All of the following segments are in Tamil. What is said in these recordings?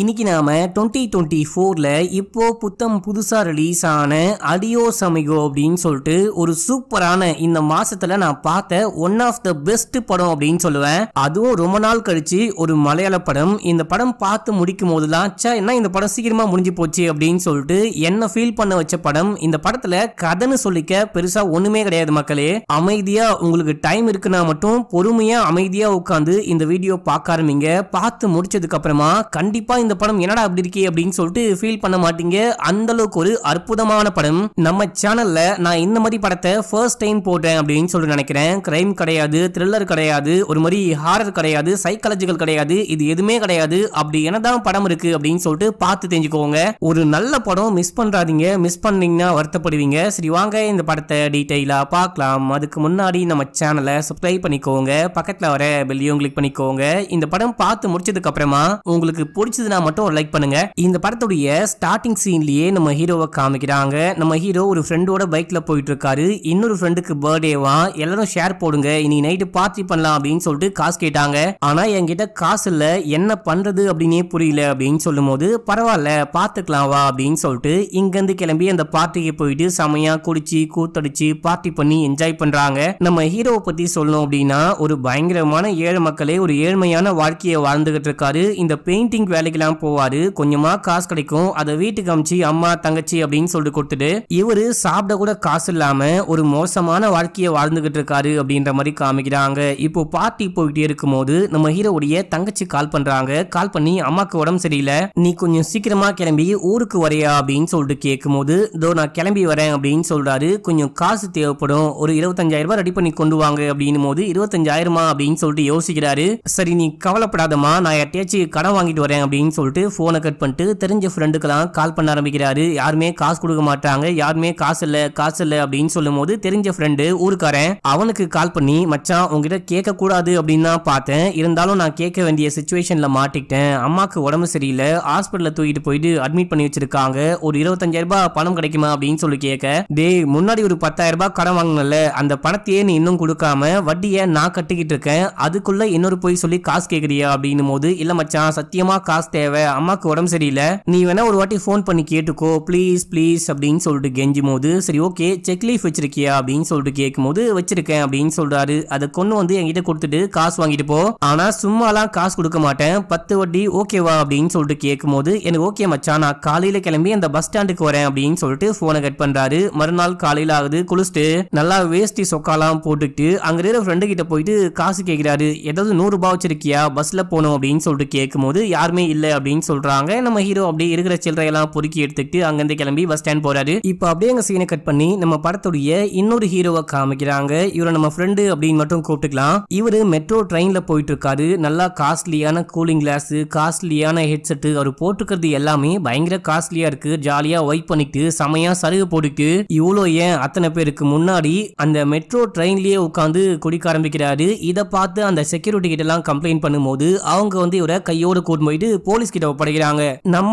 இன்னைக்கு நாம டுவெண்ட்டி டுவெண்ட்டி ஃபோரில் இப்போது புத்தம் புதுசாக ரிலீஸ் ஆன அடியோ சமிகோ அப்படின்னு சொல்லிட்டு ஒரு சூப்பரான இந்த மாசத்துல நான் பார்த்த ஒன் ஆஃப் த பெஸ்ட் படம் அப்படின்னு சொல்லுவேன் அதுவும் ரொம்ப நாள் கழிச்சு ஒரு மலையாள படம் இந்த படம் பார்த்து முடிக்கும் போதுலாம் சே என்ன இந்த படம் சீக்கிரமாக முடிஞ்சு போச்சு அப்படின்னு சொல்லிட்டு என்ன ஃபீல் பண்ண வச்ச படம் இந்த படத்தில் கதைன்னு சொல்லிக்க பெருசாக ஒன்றுமே கிடையாது மக்களே அமைதியாக உங்களுக்கு டைம் இருக்குன்னா மட்டும் பொறுமையாக அமைதியாக உட்காந்து இந்த வீடியோ பார்க்க ஆரம்பிங்க பார்த்து முடிச்சதுக்கப்புறமா கண்டிப்பாக இந்த படம் என்னடா அப்படி இருக்கே அப்படின்னு சொல்லிட்டு ஃபீல் பண்ண மாட்டீங்க அந்த அளவுக்கு ஒரு அற்புதமான படம் நம்ம சேனல்ல நான் இந்த மாதிரி படத்தை ஃபர்ஸ்ட் டைம் போட்டேன் அப்படின்னு சொல்லிட்டு நினைக்கிறேன் கிரைம் கிடையாது த்ரில்லர் கிடையாது ஒரு மாதிரி ஹாரர் கிடையாது சைக்காலஜிக்கல் கிடையாது இது எதுவுமே கிடையாது அப்படி என்னதான் படம் இருக்கு அப்படின்னு சொல்லிட்டு பார்த்து தெரிஞ்சுக்கோங்க ஒரு நல்ல படம் மிஸ் பண்றாதீங்க மிஸ் பண்ணீங்கன்னா வருத்தப்படுவீங்க சரி வாங்க இந்த படத்தை டீட்டெயிலா பார்க்கலாம் அதுக்கு முன்னாடி நம்ம சேனலை சப்ஸ்கிரைப் பண்ணிக்கோங்க பக்கத்துல வர பெல்லியும் கிளிக் பண்ணிக்கோங்க இந்த படம் பார்த்து முடிச்சதுக்கு அப்புறமா உங்களுக்கு பிடிச்சது பிடிச்சிருந்தா மட்டும் ஒரு லைக் பண்ணுங்க இந்த படத்துடைய ஸ்டார்டிங் சீன்லயே நம்ம ஹீரோவை காமிக்கிறாங்க நம்ம ஹீரோ ஒரு ஃப்ரெண்டோட பைக்ல போயிட்டு இருக்காரு இன்னொரு ஃப்ரெண்டுக்கு பர்த்டேவா எல்லாரும் ஷேர் போடுங்க இன்னைக்கு நைட்டு பார்ட்டி பண்ணலாம் அப்படின்னு சொல்லிட்டு காசு கேட்டாங்க ஆனா என்கிட்ட காசு இல்ல என்ன பண்றது அப்படின்னே புரியல அப்படின்னு சொல்லும் போது பரவாயில்ல பாத்துக்கலாம் வா அப்படின்னு சொல்லிட்டு இங்கிருந்து கிளம்பி அந்த பார்ட்டிக்கு போயிட்டு செமையா குடிச்சு கூத்தடிச்சு பார்ட்டி பண்ணி என்ஜாய் பண்றாங்க நம்ம ஹீரோவை பத்தி சொல்லணும் அப்படின்னா ஒரு பயங்கரமான ஏழை மக்களே ஒரு ஏழ்மையான வாழ்க்கையை வாழ்ந்துகிட்டு இருக்காரு இந்த பெயிண்டிங் வேலைகள் எல்லாம் போவாரு கொஞ்சமா காசு கிடைக்கும் அதை வீட்டுக்கு அமிச்சு அம்மா தங்கச்சி அப்படின்னு சொல்லிட்டு கொடுத்துட்டு இவரு சாப்பிட கூட காசு இல்லாம ஒரு மோசமான வாழ்க்கையை வாழ்ந்துகிட்டு இருக்காரு அப்படின்ற மாதிரி காமிக்கிறாங்க இப்போ பார்ட்டி போயிட்டே இருக்கும்போது நம்ம ஹீரோடைய தங்கச்சி கால் பண்றாங்க கால் பண்ணி அம்மாக்கு உடம்பு சரியில்லை நீ கொஞ்சம் சீக்கிரமா கிளம்பி ஊருக்கு வரையா அப்படின்னு சொல்லிட்டு கேட்கும்போது இதோ நான் கிளம்பி வரேன் அப்படின்னு சொல்றாரு கொஞ்சம் காசு தேவைப்படும் ஒரு இருபத்தஞ்சாயிரம் ரூபாய் ரெடி பண்ணி கொண்டு வாங்க அப்படின்னும் போது இருபத்தஞ்சாயிரமா அப்படின்னு சொல்லிட்டு யோசிக்கிறாரு சரி நீ கவலைப்படாதமா நான் யார்ட்டையாச்சும் கடன் வாங்கிட்டு வரேன் அப்படின்னு அப்படின்னு சொல்லிட்டு ஃபோனை கட் பண்ணிட்டு தெரிஞ்ச ஃப்ரெண்டுக்கெல்லாம் கால் பண்ண ஆரம்பிக்கிறாரு யாருமே காசு கொடுக்க மாட்டாங்க யாருமே காசு இல்லை காசு இல்லை அப்படின்னு சொல்லும் போது தெரிஞ்ச ஃப்ரெண்டு ஊருக்காரன் அவனுக்கு கால் பண்ணி மச்சான் உங்ககிட்ட கேட்கக்கூடாது அப்படின்னு தான் பார்த்தேன் இருந்தாலும் நான் கேட்க வேண்டிய சுச்சுவேஷன்ல மாட்டிக்கிட்டேன் அம்மாவுக்கு உடம்பு சரியில்லை ஹாஸ்பிட்டலில் தூக்கிட்டு போயிட்டு அட்மிட் பண்ணி வச்சிருக்காங்க ஒரு இருபத்தஞ்சாயிரம் ரூபாய் பணம் கிடைக்குமா அப்படின்னு சொல்லி கேட்க டேய் முன்னாடி ஒரு பத்தாயிரம் ரூபாய் கடன் வாங்கினல அந்த பணத்தையே நீ இன்னும் கொடுக்காம வட்டியை நான் கட்டிக்கிட்டு இருக்கேன் அதுக்குள்ள இன்னொரு போய் சொல்லி காசு கேட்குறியா அப்படின்னும் போது இல்லை மச்சான் சத்தியமா காசு தேவை அம்மாக்கு உடம்பு சரியில்லை நீ வேணா ஒரு வாட்டி ஃபோன் பண்ணி கேட்டுக்கோ ப்ளீஸ் ப்ளீஸ் அப்படின்னு சொல்லிட்டு கெஞ்சும் போது சரி ஓகே செக் லீஃப் வச்சிருக்கியா அப்படின்னு சொல்லிட்டு கேட்கும் போது வச்சிருக்கேன் அப்படின்னு சொல்றாரு அதை கொண்டு வந்து என்கிட்ட கொடுத்துட்டு காசு வாங்கிட்டு போ ஆனா சும்மாலாம் காசு கொடுக்க மாட்டேன் பத்து வட்டி ஓகேவா அப்படின்னு சொல்லிட்டு கேட்கும் போது எனக்கு ஓகே மச்சான் நான் காலையில கிளம்பி அந்த பஸ் ஸ்டாண்டுக்கு வரேன் அப்படின்னு சொல்லிட்டு போனை கட் பண்றாரு மறுநாள் காலையில ஆகுது குளிச்சுட்டு நல்லா வேஷ்டி சொக்காலாம் போட்டுக்கிட்டு அங்க இருக்கிற ஃப்ரெண்டு கிட்ட போயிட்டு காசு கேட்கிறாரு ஏதாவது நூறு ரூபாய் வச்சிருக்கியா பஸ்ல போனோம் அப்படின்னு சொல்லிட்டு கேட்கும் போது யாருமே இல்லை அப்படின்னு சொல்றாங்க நம்ம ஹீரோ அப்படியே இருக்கிற எல்லாம் பொறுக்கி எடுத்துக்கிட்டு அங்கிருந்து கிளம்பி பஸ் ஸ்டாண்ட் போறாரு இப்போ அப்படியே அங்க சீனை கட் பண்ணி நம்ம படத்துடைய இன்னொரு ஹீரோவை காமிக்கிறாங்க இவரை நம்ம ஃப்ரெண்டு அப்படின்னு மட்டும் கூப்பிட்டுக்கலாம் இவரு மெட்ரோ ட்ரெயின்ல போயிட்டு இருக்காரு நல்லா காஸ்ட்லியான கூலிங் கிளாஸ் காஸ்ட்லியான ஹெட்செட் அவர் போட்டுக்கிறது எல்லாமே பயங்கர காஸ்ட்லியா இருக்கு ஜாலியா ஒய்ப் பண்ணிட்டு செமையா சருகு போட்டுட்டு இவ்வளோ ஏன் அத்தனை பேருக்கு முன்னாடி அந்த மெட்ரோ ட்ரெயின்லயே உட்காந்து குடிக்க ஆரம்பிக்கிறாரு இதை பார்த்து அந்த செக்யூரிட்டி கிட்ட எல்லாம் கம்ப்ளைண்ட் பண்ணும்போது அவங்க வந்து இவரை கையோடு கூட்டு போயிட்டு போலீஸ் போலீஸ் கிட்ட ஒப்படைக்கிறாங்க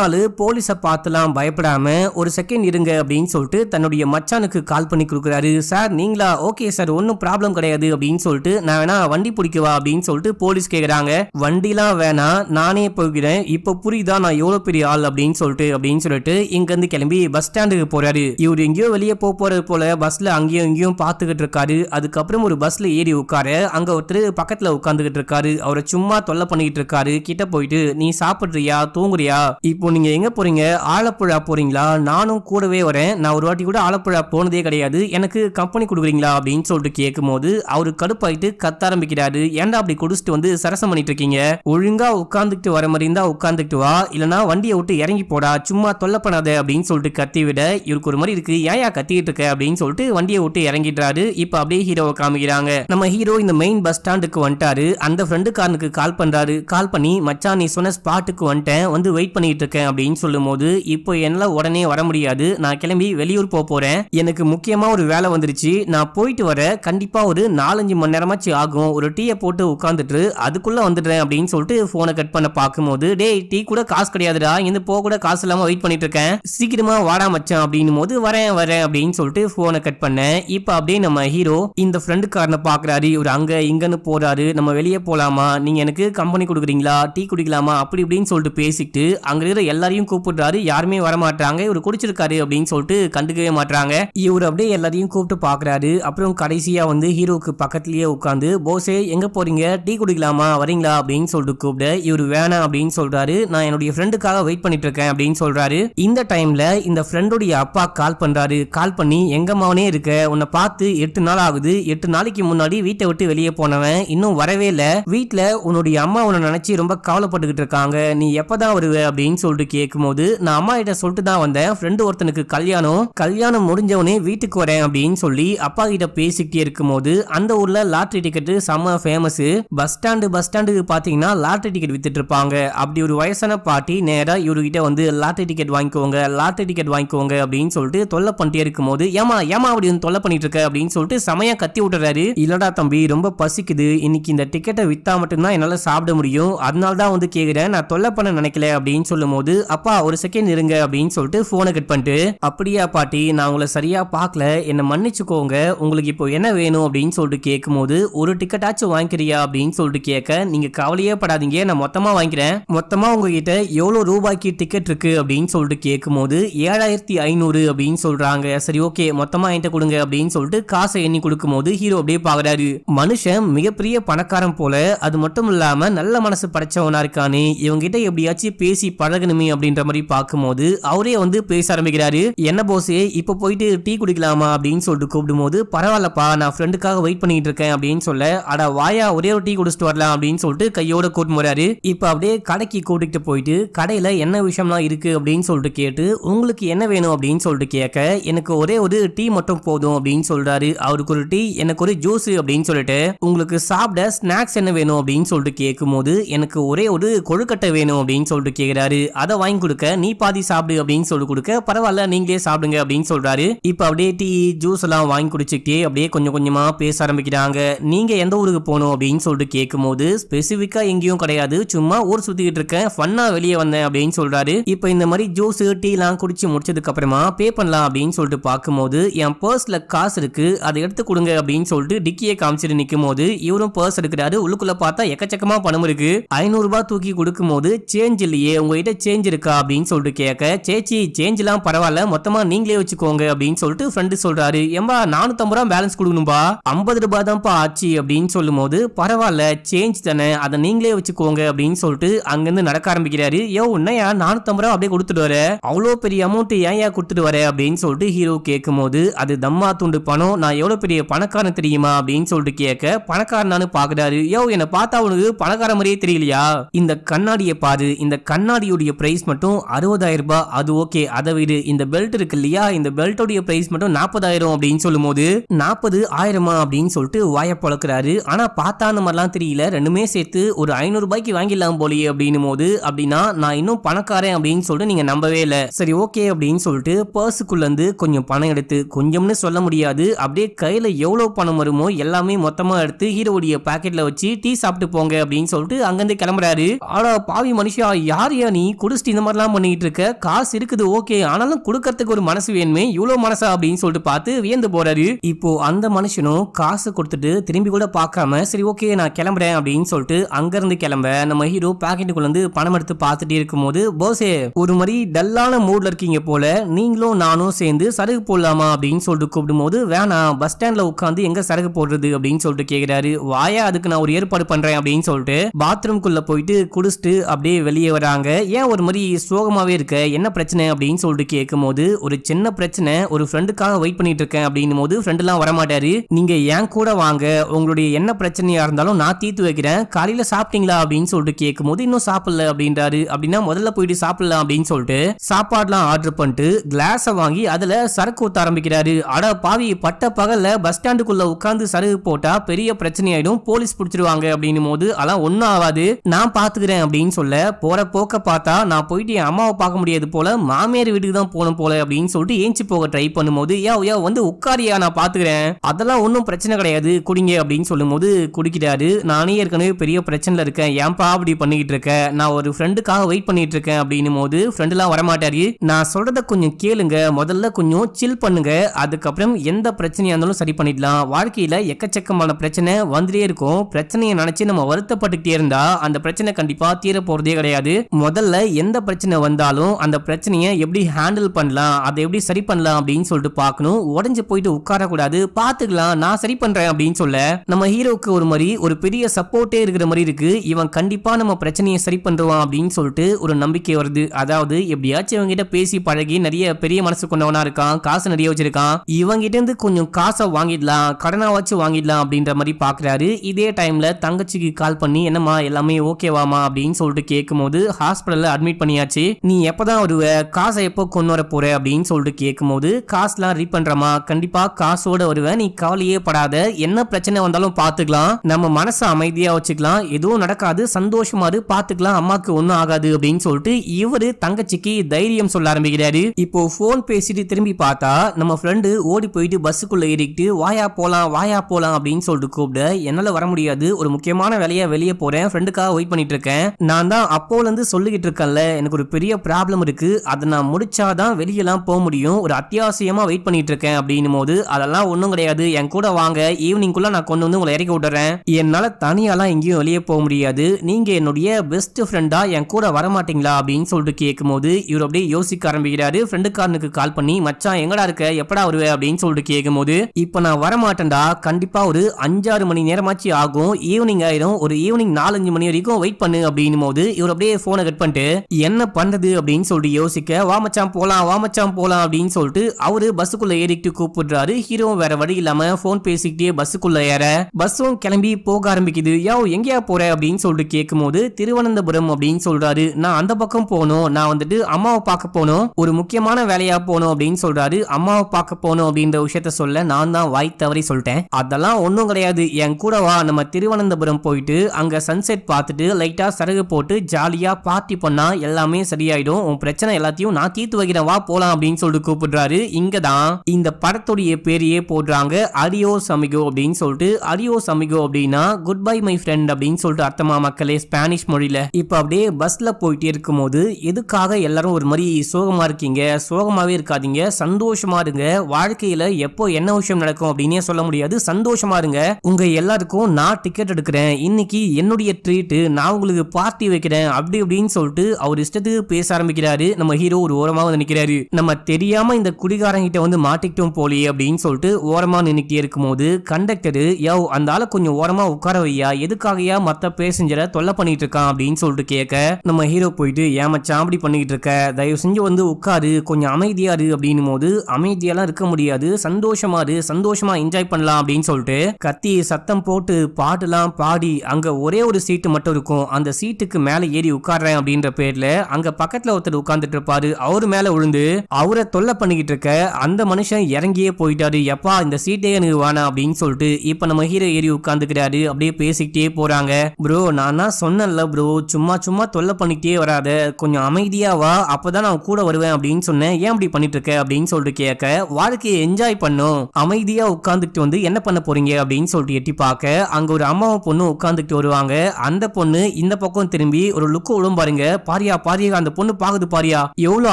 ஆளு போலீஸ பார்த்துலாம் பயப்படாம ஒரு செகண்ட் இருங்க அப்படின்னு சொல்லிட்டு தன்னுடைய மச்சானுக்கு கால் பண்ணி கொடுக்குறாரு சார் நீங்களா ஓகே சார் ஒன்றும் ப்ராப்ளம் கிடையாது அப்படின்னு சொல்லிட்டு நான் வேணா வண்டி பிடிக்கவா அப்படின்னு சொல்லிட்டு போலீஸ் கேட்குறாங்க வண்டிலாம் வேணாம் நானே போகிறேன் இப்போ புரியுதா நான் எவ்வளோ பெரிய ஆள் அப்படின்னு சொல்லிட்டு அப்படின்னு சொல்லிட்டு இங்கேருந்து கிளம்பி பஸ் ஸ்டாண்டுக்கு போறாரு இவர் எங்கேயோ வெளியே போக போறது போல பஸ்ல அங்கேயும் இங்கேயும் பார்த்துக்கிட்டு இருக்காரு அதுக்கப்புறம் ஒரு பஸ்ல ஏறி உட்கார அங்க ஒருத்தர் பக்கத்துல உட்காந்துக்கிட்டு இருக்காரு அவரை சும்மா தொல்லை பண்ணிக்கிட்டு இருக்காரு கிட்ட போயிட்டு நீ சாப்பிட்டு சாப்பிடுறியா தூங்குறியா இப்போ நீங்க எங்க போறீங்க ஆலப்புழா போறீங்களா நானும் கூடவே வரேன் நான் ஒரு வாட்டி கூட ஆலப்புழா போனதே கிடையாது எனக்கு கம்பெனி கொடுக்குறீங்களா அப்படின்னு சொல்லிட்டு கேட்கும் போது அவரு கடுப்பாயிட்டு கத்த ஆரம்பிக்கிறாரு ஏன்டா அப்படி குடிச்சிட்டு வந்து சரசம் பண்ணிட்டு இருக்கீங்க ஒழுங்கா உட்கார்ந்துட்டு வர மாதிரி இருந்தா உட்கார்ந்துட்டு வா இல்லனா வண்டியை விட்டு இறங்கி போடா சும்மா தொல்லை பண்ணாத அப்படின்னு சொல்லிட்டு கத்தி விட இவருக்கு ஒரு மாதிரி இருக்கு ஏன் கத்திக்கிட்டு இருக்க அப்படின்னு சொல்லிட்டு வண்டியை விட்டு இறங்கிட்டாரு இப்ப அப்படியே ஹீரோவை காமிக்கிறாங்க நம்ம ஹீரோ இந்த மெயின் பஸ் ஸ்டாண்டுக்கு வந்துட்டாரு அந்த ஃப்ரெண்டுக்காரனுக்கு கால் பண்றாரு கால் பண்ணி மச்சான் நீ சொன்ன ஸ்பாட் நாட்டுக்கு வந்துட்டேன் வந்து வெயிட் பண்ணிட்டு இருக்கேன் அப்படின்னு சொல்லும் போது இப்போ என்னால் உடனே வர முடியாது நான் கிளம்பி வெளியூர் போக போறேன் எனக்கு முக்கியமாக ஒரு வேலை வந்துருச்சு நான் போயிட்டு வர கண்டிப்பாக ஒரு நாலஞ்சு மணி நேரமாச்சு ஆகும் ஒரு டீயை போட்டு உட்காந்துட்டு அதுக்குள்ளே வந்துடுறேன் அப்படின்னு சொல்லிட்டு ஃபோனை கட் பண்ண பார்க்கும்போது டே டீ கூட காசு கிடையாதுடா இங்கே போக கூட காசு இல்லாமல் வெயிட் பண்ணிட்டு இருக்கேன் சீக்கிரமா வாடா மச்சான் அப்படின்னு போது வரேன் வரேன் அப்படின்னு சொல்லிட்டு ஃபோனை கட் பண்ணேன் இப்போ அப்படியே நம்ம ஹீரோ இந்த ஃப்ரெண்டுக்காரனை பார்க்குறாரு ஒரு அங்கே இங்கன்னு போறாரு நம்ம வெளியே போகலாமா நீங்கள் எனக்கு கம்பெனி கொடுக்குறீங்களா டீ குடிக்கலாமா அப்படி இப்படி அப்படின்னு சொல்லிட்டு பேசிட்டு அங்கே இருக்கிற எல்லாரையும் கூப்பிடுறாரு யாருமே வரமாட்டாங்க இவர் குடிச்சிருக்காரு அப்படின்னு சொல்லிட்டு கண்டுக்கவே மாட்டாங்க இவர் அப்படியே எல்லாரையும் கூப்பிட்டு பாக்குறாரு அப்புறம் கடைசியாக வந்து ஹீரோவுக்கு பக்கத்துலேயே உட்காந்து போஸே எங்கே போறீங்க டீ குடிக்கலாமா வரீங்களா அப்படின்னு சொல்லிட்டு கூப்பிட இவர் வேணாம் அப்படின்னு சொல்கிறாரு நான் என்னுடைய ஃப்ரெண்டுக்காக வெயிட் பண்ணிட்டு இருக்கேன் அப்படின்னு சொல்கிறாரு இந்த டைமில் இந்த ஃப்ரெண்டுடைய அப்பா கால் பண்ணுறாரு கால் பண்ணி மாவனே இருக்க உன்னை பார்த்து எட்டு நாள் ஆகுது எட்டு நாளைக்கு முன்னாடி வீட்டை விட்டு வெளியே போனவன் இன்னும் வரவே இல்லை வீட்டில் உன்னுடைய அம்மா உன்னை நினச்சி ரொம்ப கவலைப்பட்டுக்கிட்டு இருக்காங்க நீ எப்பதான் வருவ அப்படின்னு சொல்லிட்டு கேட்கும்போது நான் அம்மா கிட்ட சொல்லிட்டு தான் வந்தேன் ஃப்ரெண்டு ஒருத்தனுக்கு கல்யாணம் கல்யாணம் முடிஞ்சவனே வீட்டுக்கு வரேன் அப்படின்னு சொல்லி அப்பா கிட்ட பேசிக்கிட்டே இருக்கும்போது அந்த ஊர்ல லாட்ரி டிக்கெட் செம்ம ஃபேமஸ் பஸ் ஸ்டாண்டு பஸ் ஸ்டாண்டுக்கு பாத்தீங்கன்னா லாட்ரி டிக்கெட் வித்துட்டு இருப்பாங்க அப்படி ஒரு வயசான பாட்டி நேரா இவருகிட்ட வந்து லாட்ரி டிக்கெட் வாங்கிக்கோங்க லாட்ரி டிக்கெட் வாங்கிக்கோங்க அப்படின்னு சொல்லிட்டு தொல்லை பண்ணிட்டே இருக்கும்போது ஏமா ஏமா அப்படி வந்து தொல்லை பண்ணிட்டு இருக்க அப்படின்னு சொல்லிட்டு செமையா கத்தி விட்டுறாரு இல்லடா தம்பி ரொம்ப பசிக்குது இன்னைக்கு இந்த டிக்கெட்டை வித்தா மட்டும்தான் என்னால சாப்பிட முடியும் அதனால தான் வந்து கேக்குறேன் நான் தொல்லை பண்ண நினைக்கல அப்படின்னு சொல்லும் போது அப்பா ஒரு செகண்ட் இருங்க அப்படின்னு சொல்லிட்டு போனை கட் பண்ணிட்டு அப்படியா பாட்டி நான் உங்களை சரியா பார்க்கல என்ன மன்னிச்சுக்கோங்க உங்களுக்கு இப்போ என்ன வேணும் அப்படின்னு சொல்லிட்டு கேட்கும் போது ஒரு டிக்கெட்டாச்சும் வாங்கிக்கிறியா அப்படின்னு சொல்லிட்டு கேட்க நீங்க கவலையே படாதீங்க நான் மொத்தமா வாங்கிக்கிறேன் மொத்தமா உங்ககிட்ட எவ்வளவு ரூபாய்க்கு டிக்கெட் இருக்கு அப்படின்னு சொல்லிட்டு கேட்கும் போது ஏழாயிரத்தி ஐநூறு அப்படின்னு சொல்றாங்க சரி ஓகே மொத்தமா என்கிட்ட கொடுங்க அப்படின்னு சொல்லிட்டு காசை எண்ணி கொடுக்கும் போது ஹீரோ அப்படியே பாக்குறாரு மனுஷன் மிகப்பெரிய பணக்காரன் போல அது மட்டும் இல்லாம நல்ல மனசு படைச்சவனா இருக்கானே இவங்க கிட்ட எப்படியாச்சும் பேசி பழகணுமே அப்படின்ற மாதிரி பார்க்கும்போது அவரே வந்து பேச ஆரம்பிக்கிறாரு என்ன போஸே இப்போ போயிட்டு டீ குடிக்கலாமா அப்படின்னு சொல்லிட்டு கூப்பிடும்போது பரவாயில்லப்பா நான் ஃப்ரெண்டுக்காக வெயிட் பண்ணிட்டு இருக்கேன் அப்படின்னு சொல்ல அட வாயா ஒரே ஒரு டீ குடிச்சிட்டு வரலாம் அப்படின்னு சொல்லிட்டு கையோட கூட்டு போறாரு இப்போ அப்படியே கடைக்கு கூட்டிட்டு போயிட்டு கடையில் என்ன விஷயம்லாம் இருக்கு அப்படின்னு சொல்லிட்டு கேட்டு உங்களுக்கு என்ன வேணும் அப்படின்னு சொல்லிட்டு கேட்க எனக்கு ஒரே ஒரு டீ மட்டும் போதும் அப்படின்னு சொல்றாரு அவருக்கு ஒரு டீ எனக்கு ஒரு ஜூஸ் அப்படின்னு சொல்லிட்டு உங்களுக்கு சாப்பிட ஸ்நாக்ஸ் என்ன வேணும் அப்படின்னு சொல்லிட்டு கேட்கும் போது எனக்கு ஒரே ஒரு கொழுக்கட்டை வேணும் அப்படின்னு சொல்லிட்டு கேட்குறாரு அதை வாங்கி கொடுக்க நீ பாதி சாப்பிடு அப்படின்னு சொல்லி கொடுக்க பரவாயில்ல நீங்களே சாப்பிடுங்க அப்படின்னு சொல்றாரு இப்போ அப்படியே டீ ஜூஸ் எல்லாம் வாங்கி குடிச்சுக்கிட்டே அப்படியே கொஞ்சம் கொஞ்சமா பேச ஆரம்பிக்கிறாங்க நீங்க எந்த ஊருக்கு போகணும் அப்படின்னு சொல்லிட்டு கேட்கும் போது ஸ்பெசிபிக்கா எங்கேயும் கிடையாது சும்மா ஊர் சுத்திக்கிட்டு இருக்கேன் ஃபன்னா வெளியே வந்தேன் அப்படின்னு சொல்றாரு இப்போ இந்த மாதிரி ஜூஸ் டீ எல்லாம் குடிச்சு முடிச்சதுக்கு அப்புறமா பே பண்ணலாம் அப்படின்னு சொல்லிட்டு பார்க்கும்போது என் பர்ஸ்ல காசு இருக்கு அதை எடுத்து கொடுங்க அப்படின்னு சொல்லிட்டு டிக்கியை காமிச்சிட்டு நிற்கும் போது இவரும் பர்ஸ் எடுக்கிறாரு உள்ளுக்குள்ள பார்த்தா எக்கச்சக்கமா பணம் இருக்கு ஐநூறு ரூபாய் தூக்கி கொடுக்கும் போது போது சேஞ்ச் இல்லையே உங்ககிட்ட சேஞ்ச் இருக்கா அப்படின்னு சொல்லிட்டு கேட்க சேச்சி சேஞ்செலாம் பரவாயில்ல மொத்தமா நீங்களே வச்சுக்கோங்க அப்படின்னு சொல்லிட்டு ஃப்ரெண்டு சொல்கிறாரு ஏம்பா நானூற்றம்பது ரூபா பேலன்ஸ் கொடுக்கணும்பா ஐம்பது ரூபா தான்ப்பா ஆச்சு அப்படின்னு சொல்லும் போது பரவாயில்ல சேஞ்ச் தானே அதை நீங்களே வச்சுக்கோங்க அப்படின்னு சொல்லிட்டு அங்கேருந்து நடக்க ஆரம்பிக்கிறாரு யோ உன்னையா நானூற்றம்பது ரூபா அப்படியே கொடுத்துட்டு வர அவ்வளோ பெரிய அமௌண்ட் ஏன் ஏன் கொடுத்துட்டு வர அப்படின்னு சொல்லிட்டு ஹீரோ கேட்கும் போது அது தம்மா துண்டு பணம் நான் எவ்வளவு பெரிய பணக்காரன் தெரியுமா அப்படின்னு சொல்லிட்டு கேட்க பணக்காரனானு பாக்குறாரு யோ என்ன பார்த்தா உனக்கு பணக்கார மாதிரியே தெரியலையா இந்த கண்ணாடியை பாரு இந்த கண்ணாடியுடைய ப்ரைஸ் மட்டும் அறுபதாயிரம் ரூபாய் அது ஓகே அதை விடு இந்த பெல்ட் இருக்கு இல்லையா இந்த பெல்ட்டோடைய ப்ரைஸ் மட்டும் நாற்பதாயிரம் அப்படின்னு சொல்லும் போது நாற்பது ஆயிரமா அப்படின்னு சொல்லிட்டு வாய பழக்கிறாரு ஆனா பார்த்தா அந்த மாதிரிலாம் தெரியல ரெண்டுமே சேர்த்து ஒரு ஐநூறு ரூபாய்க்கு வாங்கிடலாம் போலயே அப்படின்னு போது அப்படின்னா நான் இன்னும் பணக்காரன் அப்படின்னு சொல்லிட்டு நீங்க நம்பவே இல்லை சரி ஓகே அப்படின்னு சொல்லிட்டு பர்சுக்குள்ள இருந்து கொஞ்சம் பணம் எடுத்து கொஞ்சம்னு சொல்ல முடியாது அப்படியே கையில எவ்வளவு பணம் வருமோ எல்லாமே மொத்தமா எடுத்து ஹீரோடைய பாக்கெட்ல வச்சு டீ சாப்பிட்டு போங்க அப்படின்னு சொல்லிட்டு அங்கிருந்து கிளம்புறாரு ஆனா பாவி மனுஷா யார் யா நீ குடிச்சிட்டு இந்த மாதிரிலாம் பண்ணிக்கிட்டு இருக்க காசு இருக்குது ஓகே ஆனாலும் கொடுக்கறதுக்கு ஒரு மனசு வேணுமே இவ்வளோ மனசா அப்படின்னு சொல்லிட்டு பார்த்து வியந்து போறாரு இப்போ அந்த மனுஷனும் காசு கொடுத்துட்டு திரும்பி கூட பார்க்காம சரி ஓகே நான் கிளம்புறேன் அப்படின்னு சொல்லிட்டு அங்கிருந்து கிளம்ப நம்ம ஹீரோ பாக்கெட்டுக்குள்ள இருந்து பணம் எடுத்து பார்த்துட்டு இருக்கும்போது போசே ஒரு மாதிரி டல்லான மூட்ல இருக்கீங்க போல நீங்களும் நானும் சேர்ந்து சரகு போடலாமா அப்படின்னு சொல்லிட்டு கூப்பிடும்போது வேணாம் பஸ் ஸ்டாண்ட்ல உட்காந்து எங்க சரகு போடுறது அப்படின்னு சொல்லிட்டு கேக்குறாரு வாயா அதுக்கு நான் ஒரு ஏற்பாடு பண்றேன் அப்படின்னு சொல்லிட்டு குள்ள போயிட்டு குடிச்சிட்டு அப்படியே வெளியே வராங்க ஏன் ஒரு மாதிரி சோகமாகவே இருக்க என்ன பிரச்சனை அப்படின்னு சொல்லிட்டு கேட்கும் போது ஒரு சின்ன பிரச்சனை ஒரு ஃப்ரெண்டுக்காக வெயிட் பண்ணிட்டு இருக்கேன் அப்படின்னு போது ஃப்ரெண்டுலாம் வரமாட்டாரு நீங்க என் கூட வாங்க உங்களுடைய என்ன பிரச்சனையா இருந்தாலும் நான் தீர்த்து வைக்கிறேன் காலையில சாப்பிட்டீங்களா அப்படின்னு சொல்லிட்டு கேட்கும் போது இன்னும் சாப்பிடல அப்படின்றாரு அப்படின்னா முதல்ல போயிட்டு சாப்பிடலாம் அப்படின்னு சொல்லிட்டு சாப்பாடுலாம் ஆர்டர் பண்ணிட்டு கிளாஸை வாங்கி அதுல சரக்கு ஊத்த ஆரம்பிக்கிறாரு அட பாவி பட்ட பகல்ல பஸ் ஸ்டாண்டுக்குள்ள உட்காந்து சரகு போட்டா பெரிய பிரச்சனை ஆயிடும் போலீஸ் பிடிச்சிருவாங்க அப்படின்னும் போது அதெல்லாம் ஒன்னும் ஆகாது நான் பாத்துக்கிறேன் அப்படின்னு சொல்ல போற போக்க பார்த்தா நான் போயிட்டு என் அம்மாவை பார்க்க முடியாது போல மாமியார் வீட்டுக்கு தான் போனோம் போல அப்படின்னு சொல்லிட்டு ஏஞ்சி போக ட்ரை பண்ணும்போது போது ஏ வந்து உட்காரியா நான் பாத்துக்கிறேன் அதெல்லாம் ஒன்றும் பிரச்சனை கிடையாது குடிங்க அப்படின்னு சொல்லும் போது குடிக்கிறாரு நானே ஏற்கனவே பெரிய பிரச்சனைல இருக்கேன் ஏன்பா அப்படி பண்ணிக்கிட்டு இருக்கேன் நான் ஒரு ஃப்ரெண்டுக்காக வெயிட் பண்ணிட்டு இருக்கேன் அப்படின்னும் போது எல்லாம் வரமாட்டாரு நான் சொல்றத கொஞ்சம் கேளுங்க முதல்ல கொஞ்சம் சில் பண்ணுங்க அதுக்கப்புறம் எந்த பிரச்சனையா இருந்தாலும் சரி பண்ணிடலாம் வாழ்க்கையில எக்கச்சக்கமான பிரச்சனை வந்துட்டே இருக்கும் பிரச்சனையை நினைச்சு நம்ம வருத்தப்பட்டுக்கிட்டே இருந்தா அந்த பிரச்சனை கண்டிப்பா தீரப்போ போகிறதே கிடையாது முதல்ல எந்த பிரச்சனை வந்தாலும் அந்த பிரச்சனையை எப்படி ஹேண்டில் பண்ணலாம் அதை எப்படி சரி பண்ணலாம் அப்படின்னு சொல்லிட்டு பார்க்கணும் உடஞ்சு போயிட்டு உட்காரக்கூடாது பார்த்துக்கலாம் நான் சரி பண்ணுறேன் அப்படின்னு சொல்ல நம்ம ஹீரோவுக்கு ஒரு மாதிரி ஒரு பெரிய சப்போர்ட்டே இருக்கிற மாதிரி இருக்கு இவன் கண்டிப்பாக நம்ம பிரச்சனையை சரி பண்ணுறான் அப்படின்னு சொல்லிட்டு ஒரு நம்பிக்கை வருது அதாவது எப்படியாச்சும் கிட்ட பேசி பழகி நிறைய பெரிய மனசு கொண்டவனா இருக்கான் காசு நிறைய வச்சிருக்கான் இவங்கிட்ட இருந்து கொஞ்சம் காசை வாங்கிடலாம் கடனா வச்சு வாங்கிடலாம் அப்படின்ற மாதிரி பாக்குறாரு இதே டைம்ல தங்கச்சிக்கு கால் பண்ணி என்னம்மா எல்லாமே ஓகேவாமா அப்படின்னு சொல்லிட்டு சொல்லிட்டு கேட்கும்போது ஹாஸ்பிட்டலில் அட்மிட் பண்ணியாச்சு நீ எப்பதான் வருவ காசை எப்போ கொண்டு வர போற அப்படின்னு சொல்லிட்டு கேட்கும்போது காசுலாம் ரீ பண்றமா கண்டிப்பா காசோட வருவ நீ கவலையே படாத என்ன பிரச்சனை வந்தாலும் பாத்துக்கலாம் நம்ம மனசை அமைதியா வச்சுக்கலாம் எதுவும் நடக்காது சந்தோஷமா பாத்துக்கலாம் அம்மாக்கு ஒண்ணும் ஆகாது அப்படின்னு சொல்லிட்டு இவரு தங்கச்சிக்கு தைரியம் சொல்ல ஆரம்பிக்கிறாரு இப்போ போன் பேசிட்டு திரும்பி பார்த்தா நம்ம ஃப்ரெண்டு ஓடி போயிட்டு பஸ்ஸுக்குள்ள ஏறிக்கிட்டு வாயா போலாம் வாயா போலாம் அப்படின்னு சொல்லிட்டு கூப்பிட என்னால வர முடியாது ஒரு முக்கியமான வேலையா வெளியே போறேன் ஃப்ரெண்டுக்காக வெயிட் பண்ணிட்டு இருக்கேன் நான் நான் தான் அப்போலேருந்து சொல்லிக்கிட்டு இருக்கேன்ல எனக்கு ஒரு பெரிய ப்ராப்ளம் இருக்குது அதை நான் தான் வெளியெல்லாம் போக முடியும் ஒரு அத்தியாவசியமாக வெயிட் பண்ணிட்டு இருக்கேன் அப்படின்னும் போது அதெல்லாம் ஒன்றும் கிடையாது என் கூட வாங்க ஈவினிங்குள்ளே நான் கொண்டு வந்து உங்களை இறக்கி விட்டுறேன் என்னால் தனியாலாம் எங்கேயும் வெளியே போக முடியாது நீங்கள் என்னுடைய பெஸ்ட் ஃப்ரெண்டாக என் கூட வரமாட்டீங்களா அப்படின்னு சொல்லிட்டு கேட்கும்போது இவர் அப்படியே யோசிக்க ஆரம்பிக்கிறாரு ஃப்ரெண்டுக்காரனுக்கு கால் பண்ணி மச்சான் எங்கடா இருக்க எப்படா வருவே அப்படின்னு சொல்லிட்டு கேட்கும்போது இப்போ நான் வரமாட்டேன்டா கண்டிப்பாக ஒரு அஞ்சாறு மணி நேரமாச்சு ஆகும் ஈவினிங் ஆயிரும் ஒரு ஈவினிங் நாலஞ்சு மணி வரைக்கும் வெயிட் பண்ணு அப்படின்னும் போது போது இவர் அப்படியே போனை கட் பண்ணிட்டு என்ன பண்றது அப்படின்னு சொல்லிட்டு யோசிக்க வாமச்சாம் போலாம் வாமச்சாம் போலாம் அப்படின்னு சொல்லிட்டு அவரு பஸ்ஸுக்குள்ள ஏறிக்கிட்டு கூப்பிடுறாரு ஹீரோ வேற வழி இல்லாம போன் பேசிக்கிட்டே பஸ்ஸுக்குள்ள ஏற பஸ்ஸும் கிளம்பி போக ஆரம்பிக்குது யோ எங்கேயா போற அப்படின்னு சொல்லிட்டு கேட்கும் போது திருவனந்தபுரம் அப்படின்னு சொல்றாரு நான் அந்த பக்கம் போனோம் நான் வந்துட்டு அம்மாவை பார்க்க போகணும் ஒரு முக்கியமான வேலையா போகணும் அப்படின்னு சொல்றாரு அம்மாவை பார்க்க போனோம் அப்படின்ற விஷயத்த சொல்ல நான் தான் வாய் தவறி சொல்லிட்டேன் அதெல்லாம் ஒன்றும் கிடையாது என் கூடவா வா நம்ம திருவனந்தபுரம் போயிட்டு அங்க சன்செட் பார்த்துட்டு லைட்டா சரகு போட்டு போட்டு ஜாலியாக பார்ட்டி பண்ணால் எல்லாமே சரியாயிடும் உன் பிரச்சனை எல்லாத்தையும் நான் தீர்த்து வைக்கிறவா வா போகலாம் அப்படின்னு சொல்லிட்டு கூப்பிடுறாரு இங்கே தான் இந்த படத்துடைய பேரையே போடுறாங்க அரியோ சமிகோ அப்படின்னு சொல்லிட்டு அரியோ சமிகோ அப்படின்னா குட் பை மை ஃப்ரெண்ட் அப்படின்னு சொல்லிட்டு அர்த்தமா மக்களே ஸ்பானிஷ் மொழியில் இப்போ அப்படியே பஸ்ஸில் போயிட்டே இருக்கும்போது எதுக்காக எல்லாரும் ஒரு மாதிரி சோகமாக இருக்கீங்க சோகமாகவே இருக்காதீங்க சந்தோஷமாக இருங்க வாழ்க்கையில் எப்போ என்ன விஷயம் நடக்கும் அப்படின்னே சொல்ல முடியாது சந்தோஷமாக இருங்க உங்கள் எல்லாருக்கும் நான் டிக்கெட் எடுக்கிறேன் இன்னைக்கு என்னுடைய ட்ரீட்டு நான் உங்களுக்கு பார்ட்டி வைக்கிறேன் அப்படி இப்படின்னு சொல்லிட்டு அவர் இஷ்டத்துக்கு பேச ஆரம்பிக்கிறாரு நம்ம ஹீரோ ஒரு ஓரமாக வந்து நம்ம தெரியாம இந்த கிட்ட வந்து மாட்டிக்கிட்டோம் போலயே அப்படின்னு சொல்லிட்டு ஓரமா நின்றுட்டே இருக்கும்போது கண்டக்டர் யோ அந்த ஆள கொஞ்சம் ஓரமா உட்கார வையா எதுக்காகயா மத்த பேசஞ்சரை தொல்லை பண்ணிட்டு இருக்கான் அப்படின்னு சொல்லிட்டு கேட்க நம்ம ஹீரோ போயிட்டு ஏமாச்சா அப்படி பண்ணிட்டு இருக்க தயவு செஞ்சு வந்து உட்காரு கொஞ்சம் அமைதியா இரு அப்படின்னும் போது அமைதியெல்லாம் இருக்க முடியாது சந்தோஷமா இரு சந்தோஷமா என்ஜாய் பண்ணலாம் அப்படின்னு சொல்லிட்டு கத்தி சத்தம் போட்டு பாட்டுலாம் பாடி அங்க ஒரே ஒரு சீட்டு மட்டும் இருக்கும் அந்த சீட்டுக்கு மேல மேலே ஏறி உட்கார்றேன் அப்படின்ற பேர்ல அங்க பக்கத்துல ஒருத்தர் உட்கார்ந்துட்டு இருப்பாரு அவரு மேல விழுந்து அவரை தொல்லை பண்ணிக்கிட்டு இருக்க அந்த மனுஷன் இறங்கியே போயிட்டாரு எப்பா இந்த சீட்டே எனக்கு வேணாம் அப்படின்னு சொல்லிட்டு இப்ப நம்ம ஹீரோ ஏறி உட்கார்ந்துக்கிறாரு அப்படியே பேசிக்கிட்டே போறாங்க ப்ரோ நான் தான் சொன்னேன்ல ப்ரோ சும்மா சும்மா தொல்லை பண்ணிக்கிட்டே வராத கொஞ்சம் அமைதியாவா அப்பதான் நான் கூட வருவேன் அப்படின்னு சொன்னேன் ஏன் அப்படி பண்ணிட்டு இருக்க அப்படின்னு சொல்லிட்டு கேட்க வாழ்க்கையை என்ஜாய் பண்ணும் அமைதியா உட்கார்ந்துட்டு வந்து என்ன பண்ண போறீங்க அப்படின்னு சொல்லிட்டு எட்டி பார்க்க அங்க ஒரு அம்மாவும் பொண்ணு உட்கார்ந்துட்டு வருவாங்க அந்த பொண்ணு இந்த பக்கம் திரும்பி திரும்பி ஒரு லுக்கு விடும் பாருங்க பாரியா பாரியா அந்த பொண்ணு பாக்குது பாரியா எவ்வளவு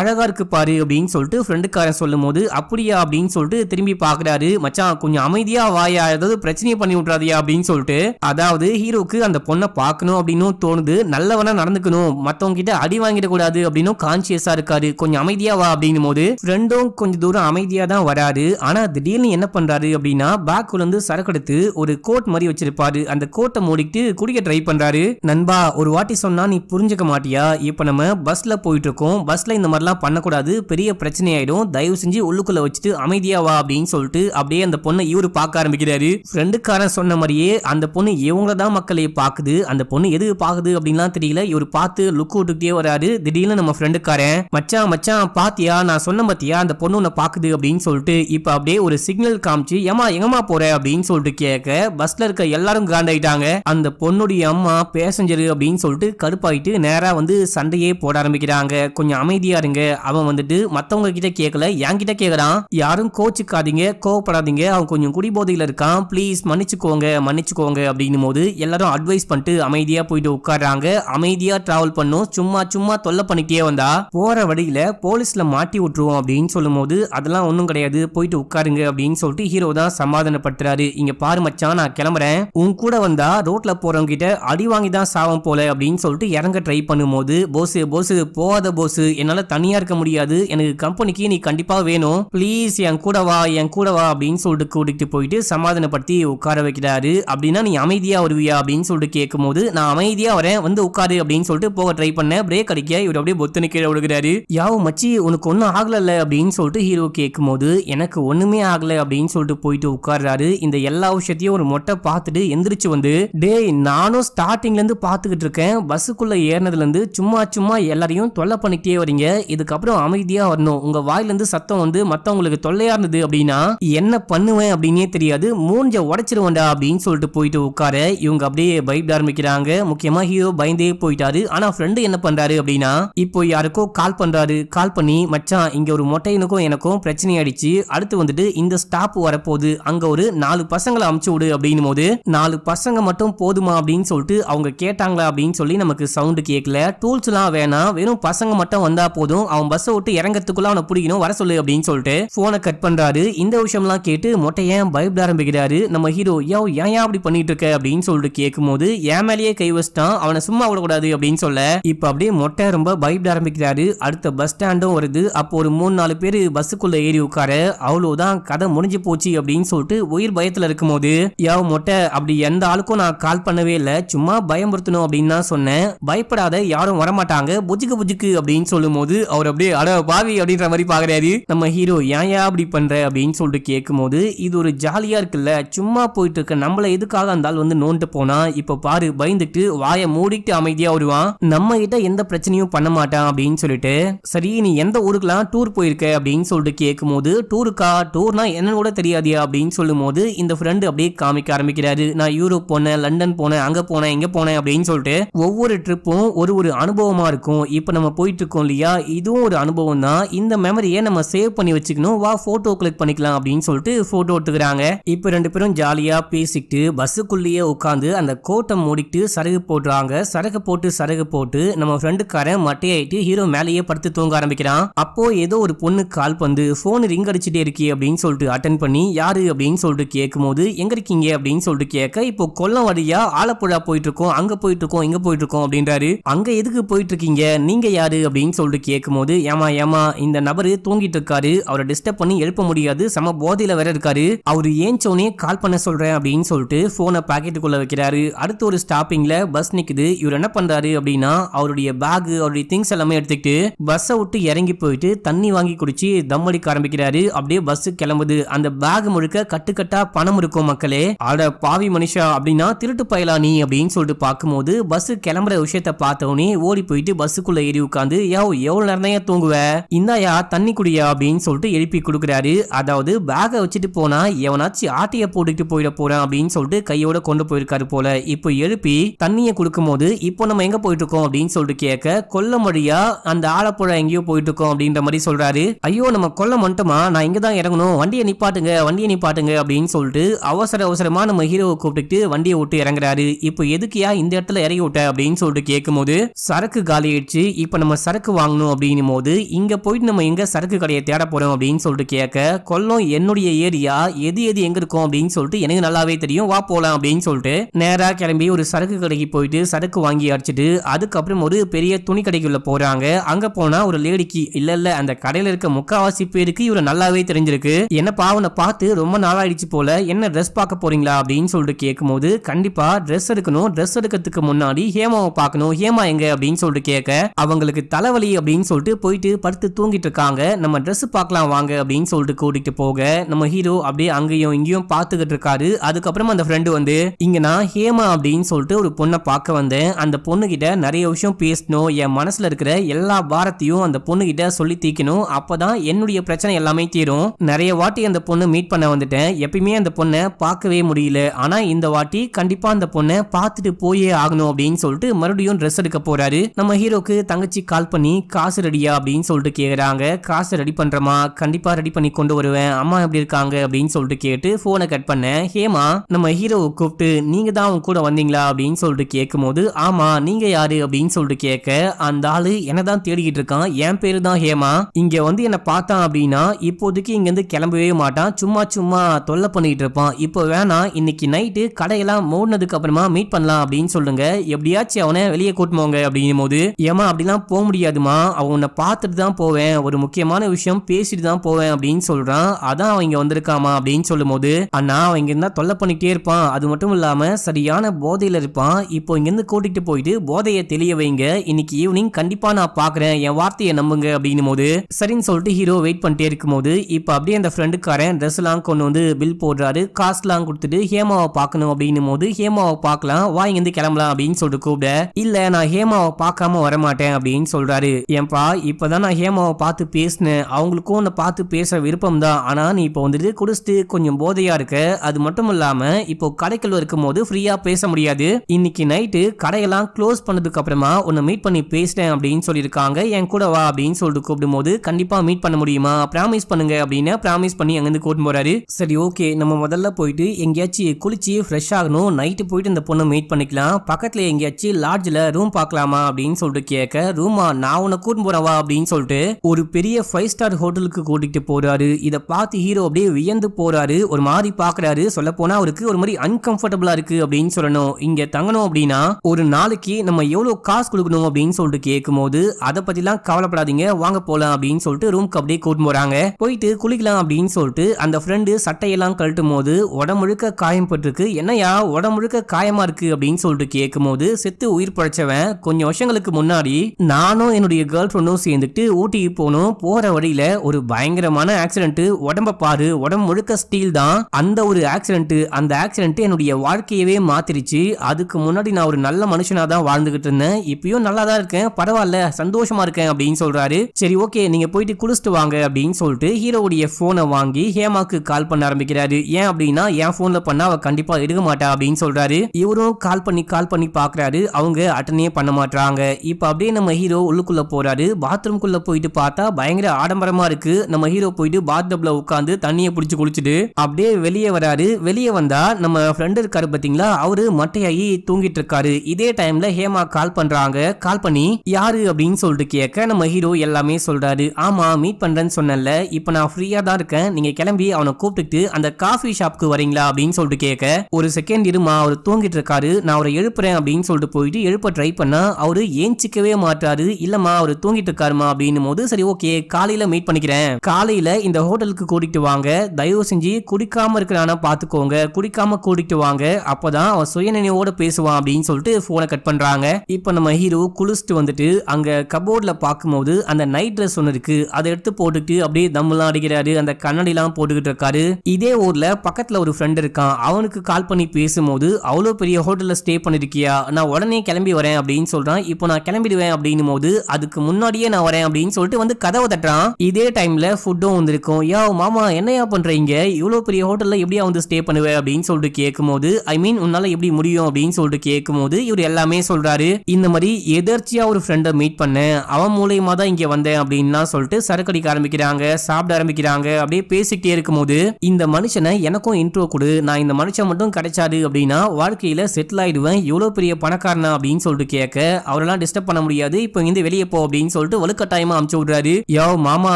அழகா இருக்கு பாரு அப்படின்னு சொல்லிட்டு ஃப்ரெண்டுக்காரன் சொல்லும் போது அப்படியா அப்படின்னு சொல்லிட்டு திரும்பி பாக்குறாரு மச்சான் கொஞ்சம் அமைதியா வாயா ஏதாவது பிரச்சனையை பண்ணி விட்றாதியா அப்படின்னு சொல்லிட்டு அதாவது ஹீரோக்கு அந்த பொண்ணை பார்க்கணும் அப்படின்னு தோணுது நல்லவனா நடந்துக்கணும் மத்தவங்க கிட்ட அடி வாங்கிட கூடாது அப்படின்னு கான்சியஸா இருக்காரு கொஞ்சம் அமைதியா வா அப்படின்னும் போது ஃப்ரெண்டும் கொஞ்சம் தூரம் அமைதியா தான் வராரு ஆனா திடீர்னு என்ன பண்றாரு அப்படின்னா பேக் இருந்து சரக்கு எடுத்து ஒரு கோட் மாதிரி வச்சிருப்பாரு அந்த கோட்டை மூடிட்டு குடிக்க ட்ரை பண்றாரு நண்பா ஒரு வாட்டி சொன்னா நீ புரிஞ்சுக்க மாட்டியா இப்ப நம்ம பஸ்ல போயிட்டு இருக்கோம் பஸ்ல இந்த மாதிரிலாம் பண்ணக்கூடாது பெரிய பிரச்சனை ஆயிடும் தயவு செஞ்சு உள்ளுக்குள்ள வச்சுட்டு அமைதியாவா வா அப்படின்னு சொல்லிட்டு அப்படியே அந்த பொண்ணை இவரு பார்க்க ஆரம்பிக்கிறாரு ஃப்ரெண்டுக்காரன் சொன்ன மாதிரியே அந்த பொண்ணு இவங்கள தான் மக்களை பார்க்குது அந்த பொண்ணு எது பாக்குது அப்படின்லாம் தெரியல இவர் பார்த்து லுக் விட்டுக்கிட்டே வராரு திடீர்னு நம்ம ஃப்ரெண்டுக்காரன் மச்சான் மச்சான் பாத்தியா நான் சொன்ன பாத்தியா அந்த பொண்ணு உன்னை பார்க்குது அப்படின்னு சொல்லிட்டு இப்போ அப்படியே ஒரு சிக்னல் காமிச்சு ஏமா எங்கம்மா போற அப்படின்னு சொல்லிட்டு கேட்க பஸ்ல இருக்க எல்லாரும் காண்டாயிட்டாங்க அந்த பொண்ணுடைய அம்மா பேசஞ்சரு அப்படின்னு சொல்லிட்டு கடுப்பாயிட்டு நேராக வந்து சண்டையே போட ஆரம்பிக்கிறாங்க கொஞ்சம் அமைதியா இருங்க அவன் வந்துட்டு மற்றவங்க கிட்ட கேட்கல என்கிட்ட கேக்குறான் யாரும் கோச்சுக்காதீங்க கோவப்படாதீங்க அவன் கொஞ்சம் குடிபோதையில் இருக்கான் ப்ளீஸ் மன்னிச்சுக்கோங்க மன்னிச்சுக்கோங்க அப்படின்னும் போது எல்லாரும் அட்வைஸ் பண்ணிட்டு அமைதியா போயிட்டு உட்காடுறாங்க அமைதியா டிராவல் பண்ணும் சும்மா சும்மா தொல்லை பண்ணிக்கிட்டே வந்தா போற வழியில போலீஸ்ல மாட்டி விட்டுருவோம் அப்படின்னு சொல்லும் போது அதெல்லாம் ஒன்றும் கிடையாது போயிட்டு உட்காருங்க அப்படின்னு சொல்லிட்டு ஹீரோ தான் சமாதானப்படுத்துறாரு இங்க பாரு மச்சான் நான் கிளம்புறேன் உன் கூட வந்தா ரோட்ல போறவங்க கிட்ட அடி வாங்கி தான் சாவம் போல அப்படின்னு அப்படின்னு சொல்லிட்டு இறங்க ட்ரை பண்ணும்போது போஸு போஸு போகாத போஸு என்னால் தனியாக இருக்க முடியாது எனக்கு கம்பெனிக்கு நீ கண்டிப்பாக வேணும் ப்ளீஸ் என் கூட வா என் கூட வா அப்படின்னு சொல்லிட்டு கூட்டிகிட்டு போயிட்டு சமாதானப்படுத்தி உட்கார வைக்கிறாரு அப்படின்னா நீ அமைதியாக வருவியா அப்படின்னு சொல்லிட்டு கேட்கும்போது நான் அமைதியாக வரேன் வந்து உட்காரு அப்படின்னு சொல்லிட்டு போக ட்ரை பண்ணேன் பிரேக் அடிக்க இவர் அப்படியே பொத்துன்னு கீழே விழுகிறாரு யாவ் மச்சி உனக்கு ஒன்றும் ஆகலை அப்படின்னு சொல்லிட்டு ஹீரோ கேட்கும்போது எனக்கு ஒன்றுமே ஆகலை அப்படின்னு சொல்லிட்டு போயிட்டு உட்காருறாரு இந்த எல்லா விஷயத்தையும் ஒரு மொட்டை பார்த்துட்டு எந்திரிச்சு வந்து டேய் நானும் ஸ்டார்டிங்லேருந்து பார்த்துக்கிட்டு இருக்கேன் பஸ்ஸுக்குள்ளே ஏறினதுலேருந்து சும்மா சும்மா எல்லாரையும் தொல்லை பண்ணிக்கிட்டே வரீங்க இதுக்கப்புறம் அமைதியாக வரணும் உங்கள் வாயிலேருந்து சத்தம் வந்து மற்றவங்களுக்கு தொல்லையாக இருந்தது அப்படின்னா என்ன பண்ணுவேன் அப்படின்னே தெரியாது மூஞ்ச உடச்சிருவேண்டா அப்படின்னு சொல்லிட்டு போயிட்டு உட்கார இவங்க அப்படியே பயப்பட ஆரம்பிக்கிறாங்க முக்கியமாக ஹீரோ பயந்தே போயிட்டாரு ஆனால் ஃப்ரெண்டு என்ன பண்ணுறாரு அப்படின்னா இப்போ யாருக்கோ கால் பண்ணுறாரு கால் பண்ணி மச்சான் இங்கே ஒரு மொட்டையனுக்கும் எனக்கும் பிரச்சனை ஆயிடுச்சு அடுத்து வந்துட்டு இந்த ஸ்டாப் வரப்போகுது அங்கே ஒரு நாலு பசங்களை அமுச்சு விடு அப்படின்னும் போது நாலு பசங்க மட்டும் போதுமா அப்படின்னு சொல்லிட்டு அவங்க கேட்டாங்களா அப்படின்னு சொல்லி நமக்கு சவுண்டு கேட்கல டூல்ஸ்லாம் வேணாம் வெறும் பசங்க மட்டும் வந்தா போதும் அவன் பஸ்ஸை விட்டு இறங்கத்துக்குள்ள அவனை பிடிக்கணும் வர சொல்லு அப்படின்னு சொல்லிட்டு போனை கட் பண்றாரு இந்த விஷயம்லாம் கேட்டு மொட்டையன் பயப்பட ஆரம்பிக்கிறாரு நம்ம ஹீரோ யோ ஏன் அப்படி பண்ணிட்டு இருக்க அப்படின்னு சொல்லிட்டு கேட்கும்போது என் மேலேயே கை வச்சிட்டான் அவனை சும்மா விடக்கூடாது அப்படின்னு சொல்ல இப்ப அப்படியே மொட்டை ரொம்ப பயப்பட ஆரம்பிக்கிறாரு அடுத்த பஸ் ஸ்டாண்டும் வருது அப்போ ஒரு மூணு நாலு பேர் பஸ்ஸுக்குள்ள ஏறி உட்கார அவ்வளவுதான் கதை முடிஞ்சு போச்சு அப்படின்னு சொல்லிட்டு உயிர் பயத்துல போது யோ மொட்டை அப்படி எந்த ஆளுக்கும் நான் கால் பண்ணவே இல்லை சும்மா பயமுறுத்தணும் அப்படின்னு தான் சொன்னேன் சொன்னேன் பயப்படாத யாரும் வரமாட்டாங்க புஜிக்கு புஜிக்கு அப்படின்னு சொல்லும் போது அவர் அப்படியே அட பாவி அப்படின்ற மாதிரி பாக்குறாரு நம்ம ஹீரோ ஏன் ஏன் அப்படி பண்ற அப்படின்னு சொல்லிட்டு கேட்கும் இது ஒரு ஜாலியா இருக்குல்ல சும்மா போயிட்டு இருக்க நம்மள எதுக்காக அந்த வந்து நோண்டு போனா இப்ப பாரு பயந்துட்டு வாய மூடிட்டு அமைதியா வருவான் நம்ம கிட்ட எந்த பிரச்சனையும் பண்ண மாட்டான் அப்படின்னு சொல்லிட்டு சரி நீ எந்த ஊருக்குலாம் டூர் போயிருக்க அப்படின்னு சொல்லிட்டு கேட்கும் போது டூருக்கா டூர்னா என்னன்னு கூட தெரியாதியா அப்படின்னு சொல்லும் போது இந்த ஃப்ரெண்டு அப்படியே காமிக்க ஆரம்பிக்கிறாரு நான் யூரோப் போனேன் லண்டன் போனேன் அங்க போனேன் இங்க போனேன் அப்படின்னு சொல்லிட்டு ஒவ்வொரு ட்ரிப்பும் ஒரு ஒரு அனுபவமாக இருக்கும் இப்போ நம்ம போயிட்டுருக்கோம் இல்லையா இதுவும் ஒரு அனுபவம் தான் இந்த மெமரியை நம்ம சேவ் பண்ணி வச்சுக்கணும் வா ஃபோட்டோ கிளிக் பண்ணிக்கலாம் அப்படின்னு சொல்லிட்டு ஃபோட்டோ எடுத்துக்கிறாங்க இப்போ ரெண்டு பேரும் ஜாலியாக பேசிக்கிட்டு பஸ்ஸுக்குள்ளேயே உட்காந்து அந்த கோட்டை மூடிட்டு சரகு போடுறாங்க சரகு போட்டு சரகு போட்டு நம்ம ஃப்ரெண்டுக்காரன் மட்டையாயிட்டு ஹீரோ மேலேயே படுத்து தூங்க ஆரம்பிக்கிறான் அப்போ ஏதோ ஒரு பொண்ணு கால் பண்ணு ஃபோன் ரிங் அடிச்சுட்டே இருக்கே அப்படின்னு சொல்லிட்டு அட்டன் பண்ணி யாரு அப்படின்னு சொல்லிட்டு கேட்கும் போது எங்க இருக்கீங்க அப்படின்னு சொல்லிட்டு கேட்க இப்போ கொல்லம் வழியா ஆலப்புழா போயிட்டு இருக்கோம் அங்க போயிட்டு இருக்கோம் இங்க போயிட்டு இருக்கோம் அப்படின்றாரு அங்க எதுக்கு போயிட்டு இருக்கீங்க நீங்க யாரு அப்படின்னு சொல்லிட்டு கேட்கும் போது ஏமா ஏமா இந்த நபரு தூங்கிட்டு இருக்காரு அவரை டிஸ்டர்ப் பண்ணி எழுப்ப முடியாது சம போதையில வேற இருக்காரு அவரு ஏஞ்சோனே கால் பண்ண சொல்றேன் அப்படின்னு சொல்லிட்டு போனை பாக்கெட்டுக்குள்ள வைக்கிறாரு அடுத்து ஒரு ஸ்டாப்பிங்ல பஸ் நிக்குது இவர் என்ன பண்றாரு அப்படின்னா அவருடைய பேக் அவருடைய திங்ஸ் எல்லாமே எடுத்துக்கிட்டு பஸ்ஸை விட்டு இறங்கி போயிட்டு தண்ணி வாங்கி குடிச்சு தம் அடிக்க ஆரம்பிக்கிறாரு அப்படியே பஸ் கிளம்புது அந்த பேக் முழுக்க கட்டுக்கட்டா பணம் இருக்கும் மக்களே அட பாவி மனுஷா அப்படின்னா திருட்டு பயலா நீ அப்படின்னு சொல்லிட்டு பார்க்கும்போது பஸ் கிளம்புற விஷயத்த பார்த்தவனே ஓடி போயிட்டு பஸ்ஸுக்குள்ள ஏறி உட்காந்து யோ எவ்வளவு நேரம் தான் தூங்குவ இந்தாயா தண்ணி குடியா அப்படின்னு சொல்லிட்டு எழுப்பி கொடுக்குறாரு அதாவது பேக வச்சுட்டு போனா எவனாச்சும் ஆட்டைய போட்டுக்கிட்டு போயிட போறான் அப்படின்னு சொல்லிட்டு கையோட கொண்டு போயிருக்காரு போல இப்போ எழுப்பி தண்ணியை கொடுக்கும் போது இப்போ நம்ம எங்க போயிட்டு இருக்கோம் அப்படின்னு சொல்லிட்டு கேட்க கொல்ல வழியா அந்த ஆழப்புழ எங்கேயோ போயிட்டு இருக்கோம் அப்படின்ற மாதிரி சொல்றாரு ஐயோ நம்ம கொல்ல மட்டுமா நான் இங்க தான் இறங்கணும் வண்டியை நிப்பாட்டுங்க வண்டியை நிப்பாட்டுங்க அப்படின்னு சொல்லிட்டு அவசர அவசரமா நம்ம ஹீரோவை கூப்பிட்டு வண்டியை விட்டு இறங்குறாரு இப்போ எதுக்கியா இந்த இடத்துல இறங்கி விட்ட அப்படின்னு சொல்லிட்டு கேட்கும்போது சரக்கு காலியாயிடுச்சு இப்ப நம்ம சரக்கு வாங்கணும் அப்படின்னும் போது இங்க போயிட்டு நம்ம எங்க சரக்கு கடையை தேட போறோம் அப்படின்னு சொல்லிட்டு கேட்க கொல்லம் என்னுடைய ஏரியா எது எது எங்க இருக்கும் அப்படின்னு சொல்லிட்டு எனக்கு நல்லாவே தெரியும் வா போலாம் அப்படின்னு சொல்லிட்டு நேரா கிளம்பி ஒரு சரக்கு கடைக்கு போயிட்டு சரக்கு வாங்கி அடிச்சிட்டு அதுக்கப்புறம் ஒரு பெரிய துணி கடைக்குள்ள போறாங்க அங்க போனா ஒரு லேடிக்கு இல்லை இல்லை அந்த கடையில இருக்க முக்காவாசி பேருக்கு இவரை நல்லாவே தெரிஞ்சிருக்கு என்ன பாவனை பார்த்து ரொம்ப நாளாயிடுச்சு போல என்ன ட்ரெஸ் பார்க்க போறீங்களா அப்படின்னு சொல்லிட்டு கேட்கும் போது கண்டிப்பா ட்ரெஸ் எடுக்கணும் ட்ரெஸ் எடுக்கிறதுக்கு முன்னாடி ஹே ஹேமாவை பார்க்கணும் ஹேமா எங்க அப்படின்னு சொல்லிட்டு கேட்க அவங்களுக்கு தலைவலி அப்படின்னு சொல்லிட்டு போயிட்டு படுத்து தூங்கிட்டு இருக்காங்க நம்ம ட்ரெஸ் பார்க்கலாம் வாங்க அப்படின்னு சொல்லிட்டு கூட்டிட்டு போக நம்ம ஹீரோ அப்படியே அங்கேயும் இங்கேயும் பார்த்துக்கிட்டு இருக்காரு அதுக்கப்புறமா அந்த ஃப்ரெண்டு வந்து இங்க நான் ஹேமா அப்படின்னு சொல்லிட்டு ஒரு பொண்ணை பார்க்க வந்தேன் அந்த பொண்ணு கிட்ட நிறைய விஷயம் பேசணும் என் மனசுல இருக்கிற எல்லா பாரத்தையும் அந்த பொண்ணு கிட்ட சொல்லி தீக்கணும் அப்பதான் என்னுடைய பிரச்சனை எல்லாமே தீரும் நிறைய வாட்டி அந்த பொண்ணு மீட் பண்ண வந்துட்டேன் எப்பயுமே அந்த பொண்ணை பார்க்கவே முடியல ஆனா இந்த வாட்டி கண்டிப்பா அந்த பொண்ணை பார்த்துட்டு போயே ஆகணும் அப்படின்னு சொல்லிட்டு போட்டு மறுபடியும் ட்ரெஸ் எடுக்க போறாரு நம்ம ஹீரோக்கு தங்கச்சி கால் பண்ணி காசு ரெடியா அப்படின்னு சொல்லிட்டு கேக்குறாங்க காசு ரெடி பண்றமா கண்டிப்பா ரெடி பண்ணி கொண்டு வருவேன் அம்மா எப்படி இருக்காங்க அப்படின்னு சொல்லிட்டு கேட்டு போனை கட் பண்ண ஹேமா நம்ம ஹீரோவை கூப்பிட்டு நீங்க தான் அவங்க கூட வந்தீங்களா அப்படின்னு சொல்லிட்டு கேட்கும் போது ஆமா நீங்க யாரு அப்படின்னு சொல்லிட்டு கேட்க அந்த ஆளு என்னதான் தேடிக்கிட்டு இருக்கான் என் பேரு தான் ஹேமா இங்க வந்து என்ன பார்த்தான் அப்படின்னா இப்போதைக்கு இங்க இருந்து கிளம்பவே மாட்டான் சும்மா சும்மா தொல்லை பண்ணிட்டு இருப்பான் இப்போ வேணாம் இன்னைக்கு நைட்டு கடையெல்லாம் மூடினதுக்கு அப்புறமா மீட் பண்ணலாம் அப்படின்னு சொல்லுங்க எப்படியாச்சும் ஏதாச்சும் அவனை வெளியே கூட்டுவாங்க அப்படிங்கும் போது ஏமா அப்படிலாம் போக முடியாதுமா அவன் உன்னை பார்த்துட்டு தான் போவேன் ஒரு முக்கியமான விஷயம் பேசிட்டு தான் போவேன் அப்படின்னு சொல்றான் அதான் அவன் இங்க வந்திருக்காமா அப்படின்னு சொல்லும் போது அண்ணா அவன் இங்க இருந்தா தொல்லை பண்ணிட்டே இருப்பான் அது மட்டும் இல்லாம சரியான போதையில இருப்பான் இப்போ இங்க இருந்து கூட்டிட்டு போயிட்டு போதையை தெளிய வைங்க இன்னைக்கு ஈவினிங் கண்டிப்பா நான் பாக்குறேன் என் வார்த்தையை நம்புங்க அப்படின்னும் போது சரின்னு சொல்லிட்டு ஹீரோ வெயிட் பண்ணிட்டே இருக்கும் போது இப்போ அப்படியே அந்த ஃப்ரெண்டுக்காரன் ட்ரெஸ் எல்லாம் கொண்டு வந்து பில் போடுறாரு எல்லாம் கொடுத்துட்டு ஹேமாவை பார்க்கணும் அப்படின்னும் போது ஹேமாவை பார்க்கலாம் வா இங்கேருந்து கிளம்பலாம் அப்படின்னு சொல்லிட்டு கூப்பிட இல்ல நான் ஹேமாவை பார்க்காம வரமாட்டேன் அப்படின்னு சொல்றாரு ஏன்பா இப்பதான் நான் ஹேமாவை பார்த்து பேசினேன் அவங்களுக்கும் உன்னை பார்த்து பேசுற விருப்பம் தான் ஆனா நீ இப்போ வந்துட்டு குடிச்சிட்டு கொஞ்சம் போதையா இருக்க அது மட்டும் இல்லாம இப்போ கடைக்குள்ள இருக்கும் போது ஃப்ரீயா பேச முடியாது இன்னைக்கு நைட்டு கடையெல்லாம் க்ளோஸ் பண்ணதுக்கு அப்புறமா உன்னை மீட் பண்ணி பேசிட்டேன் அப்படின்னு சொல்லியிருக்காங்க என் கூட வா அப்படின்னு சொல்லிட்டு கூப்பிடும் போது கண்டிப்பா மீட் பண்ண முடியுமா ப்ராமிஸ் பண்ணுங்க அப்படின்னு ப்ராமிஸ் பண்ணி அங்கிருந்து கூட்டு போறாரு சரி ஓகே நம்ம முதல்ல போயிட்டு எங்கேயாச்சும் குளிச்சு ஃப்ரெஷ் ஆகணும் நைட்டு போயிட்டு இந்த பொண்ணை மீட் பண்ணிக்கலாம் பக்கத்துல எங்கேயாச்சும் வச்சு லாட்ஜில் ரூம் பார்க்கலாமா அப்படின்னு சொல்லிட்டு கேட்க ரூமா நான் உன்னை கூட்டு போறவா அப்படின்னு சொல்லிட்டு ஒரு பெரிய ஃபைவ் ஸ்டார் ஹோட்டலுக்கு கூட்டிகிட்டு போறாரு இதை பார்த்து ஹீரோ அப்படியே வியந்து போறாரு ஒரு மாதிரி பாக்குறாரு சொல்ல போனா அவருக்கு ஒரு மாதிரி அன்கம்ஃபர்டபுளா இருக்கு அப்படின்னு சொல்லணும் இங்க தங்கணும் அப்படின்னா ஒரு நாளைக்கு நம்ம எவ்வளோ காசு கொடுக்கணும் அப்படின்னு சொல்லிட்டு கேட்கும்போது அதை பற்றிலாம் கவலைப்படாதீங்க வாங்க போகலாம் அப்படின்னு சொல்லிட்டு ரூம்க்கு அப்படியே கூட்டு போகிறாங்க போயிட்டு குளிக்கலாம் அப்படின்னு சொல்லிட்டு அந்த ஃப்ரெண்டு சட்டையெல்லாம் கழட்டும் போது உடம்புழுக்க காயம் பட்டிருக்கு என்னையா உடம்புழுக்க காயமா இருக்கு அப்படின்னு சொல்லிட்டு கேட்கும் போது செத்து உயிர் பழைச்சவன் கொஞ்சம் வருஷங்களுக்கு முன்னாடி நானும் என்னுடைய கேர்ள் ஃப்ரெண்டும் சேர்ந்துட்டு ஊட்டி போனோம் போற வழியில ஒரு பயங்கரமான ஆக்சிடென்ட் உடம்ப பாரு உடம்பு முழுக்க ஸ்டீல் தான் அந்த ஒரு ஆக்சிடென்ட் அந்த ஆக்சிடென்ட் என்னுடைய வாழ்க்கையவே மாத்திருச்சு அதுக்கு முன்னாடி நான் ஒரு நல்ல மனுஷனா தான் வாழ்ந்துகிட்டு இருந்தேன் இப்பயும் நல்லா தான் இருக்கேன் பரவாயில்ல சந்தோஷமா இருக்கேன் அப்படின்னு சொல்றாரு சரி ஓகே நீங்க போயிட்டு குளிச்சுட்டு வாங்க அப்படின்னு சொல்லிட்டு ஹீரோவுடைய போனை வாங்கி ஹேமாக்கு கால் பண்ண ஆரம்பிக்கிறாரு ஏன் அப்படின்னா என் போன்ல பண்ணா அவ கண்டிப்பா எடுக்க மாட்டா அப்படின்னு சொல்றாரு இவரும் கால் பண்ணி கால் பண்ணி பாக்குறாரு போயிட்டு அவங்க அட்டனே பண்ண மாட்டாங்க இப்போ அப்படியே நம்ம ஹீரோ உள்ளுக்குள்ளே போறாரு பாத்ரூம்குள்ள போயிட்டு பார்த்தா பயங்கர ஆடம்பரமா இருக்கு நம்ம ஹீரோ போயிட்டு டப்ல உட்காந்து தண்ணியை பிடிச்சி குளிச்சுட்டு அப்படியே வெளியே வராரு வெளியே வந்தா நம்ம ஃப்ரெண்டு இருக்காரு பார்த்தீங்களா அவரு மட்டையாகி தூங்கிட்டு இருக்காரு இதே டைம்ல ஹேமா கால் பண்றாங்க கால் பண்ணி யாரு அப்படின்னு சொல்லிட்டு கேட்க நம்ம ஹீரோ எல்லாமே சொல்றாரு ஆமா மீட் பண்றேன்னு சொன்னல இப்போ நான் ஃப்ரீயா தான் இருக்கேன் நீங்க கிளம்பி அவனை கூப்பிட்டுட்டு அந்த காஃபி ஷாப்க்கு வரீங்களா அப்படின்னு சொல்லிட்டு கேட்க ஒரு செகண்ட் இருமா அவர் தூங்கிட்டு இருக்காரு நான் அவரை எழுப்புறேன் அப்படின்னு சொல்லிட்டு போயிட்டு எழுப்ப ட்ரை பண்ணா அவர் ஏஞ்சிக்கவே மாட்டாரு இல்லமா அவர் தூங்கிட்டு இருக்காருமா அப்படின்னும் போது சரி ஓகே காலையில மீட் பண்ணிக்கிறேன் காலையில இந்த ஹோட்டலுக்கு கூட்டிட்டு வாங்க தயவு செஞ்சு குடிக்காம இருக்கிறானா பார்த்துக்கோங்க குடிக்காம கூட்டிட்டு வாங்க அப்பதான் அவன் சுயநினைவோட பேசுவான் அப்படின்னு சொல்லிட்டு ஃபோனை கட் பண்றாங்க இப்ப நம்ம ஹீரோ குளிச்சுட்டு வந்துட்டு அங்கே கபோர்டில் பார்க்கும்போது அந்த நைட் ட்ரெஸ் ஒன்னு இருக்கு அதை எடுத்து போட்டுட்டு அப்படியே தம்மெல்லாம் அடிக்கிறாரு அந்த கண்ணாடி எல்லாம் போட்டுக்கிட்டு இருக்காரு இதே ஊர்ல பக்கத்துல ஒரு ஃப்ரெண்ட் இருக்கான் அவனுக்கு கால் பண்ணி பேசும்போது அவ்வளோ பெரிய ஹோட்டலில் ஸ்டே பண்ணிருக்கியா நான் உடனே கிளம்பி வரேன் அப்படின்னு சொல்கிறான் இப்போ நான் கிளம்பிடுவேன் அப்படின்னும் போது அதுக்கு முன்னாடியே நான் வரேன் அப்படின்னு சொல்லிட்டு வந்து கதவை தட்டுறான் இதே டைமில் ஃபுட்டும் வந்திருக்கும் யா மாமா என்னையா பண்றீங்க இவ்வளோ பெரிய ஹோட்டலில் எப்படியா வந்து ஸ்டே பண்ணுவேன் அப்படின்னு சொல்லிட்டு கேட்கும்போது ஐ மீன் உன்னால் எப்படி முடியும் அப்படின்னு சொல்லிட்டு கேட்கும்போது இவர் எல்லாமே சொல்கிறாரு இந்த மாதிரி எதர்ச்சியா ஒரு ஃப்ரெண்டை மீட் பண்ணேன் அவன் மூலியமாக தான் இங்கே வந்தேன் அப்படின்னு சொல்லிட்டு சரக்கடிக்க ஆரம்பிக்கிறாங்க சாப்பிட ஆரம்பிக்கிறாங்க அப்படியே பேசிக்கிட்டே போது இந்த மனுஷனை எனக்கும் இன்ட்ரோ கொடு நான் இந்த மனுஷன் மட்டும் கிடைச்சாரு அப்படின்னா வாழ்க்கையில் செட்டில் ஆயிடுவேன் இவ்வளோ பெரிய பணக்கார காரணம் அப்படின்னு சொல்லிட்டு கேட்க அவரெல்லாம் டிஸ்டர்ப் பண்ண முடியாது இப்போ இங்கிருந்து வெளியே போ அப்படின்னு சொல்லிட்டு வலுக்கட்டாயமா அமுச்சு விடுறாரு யோ மாமா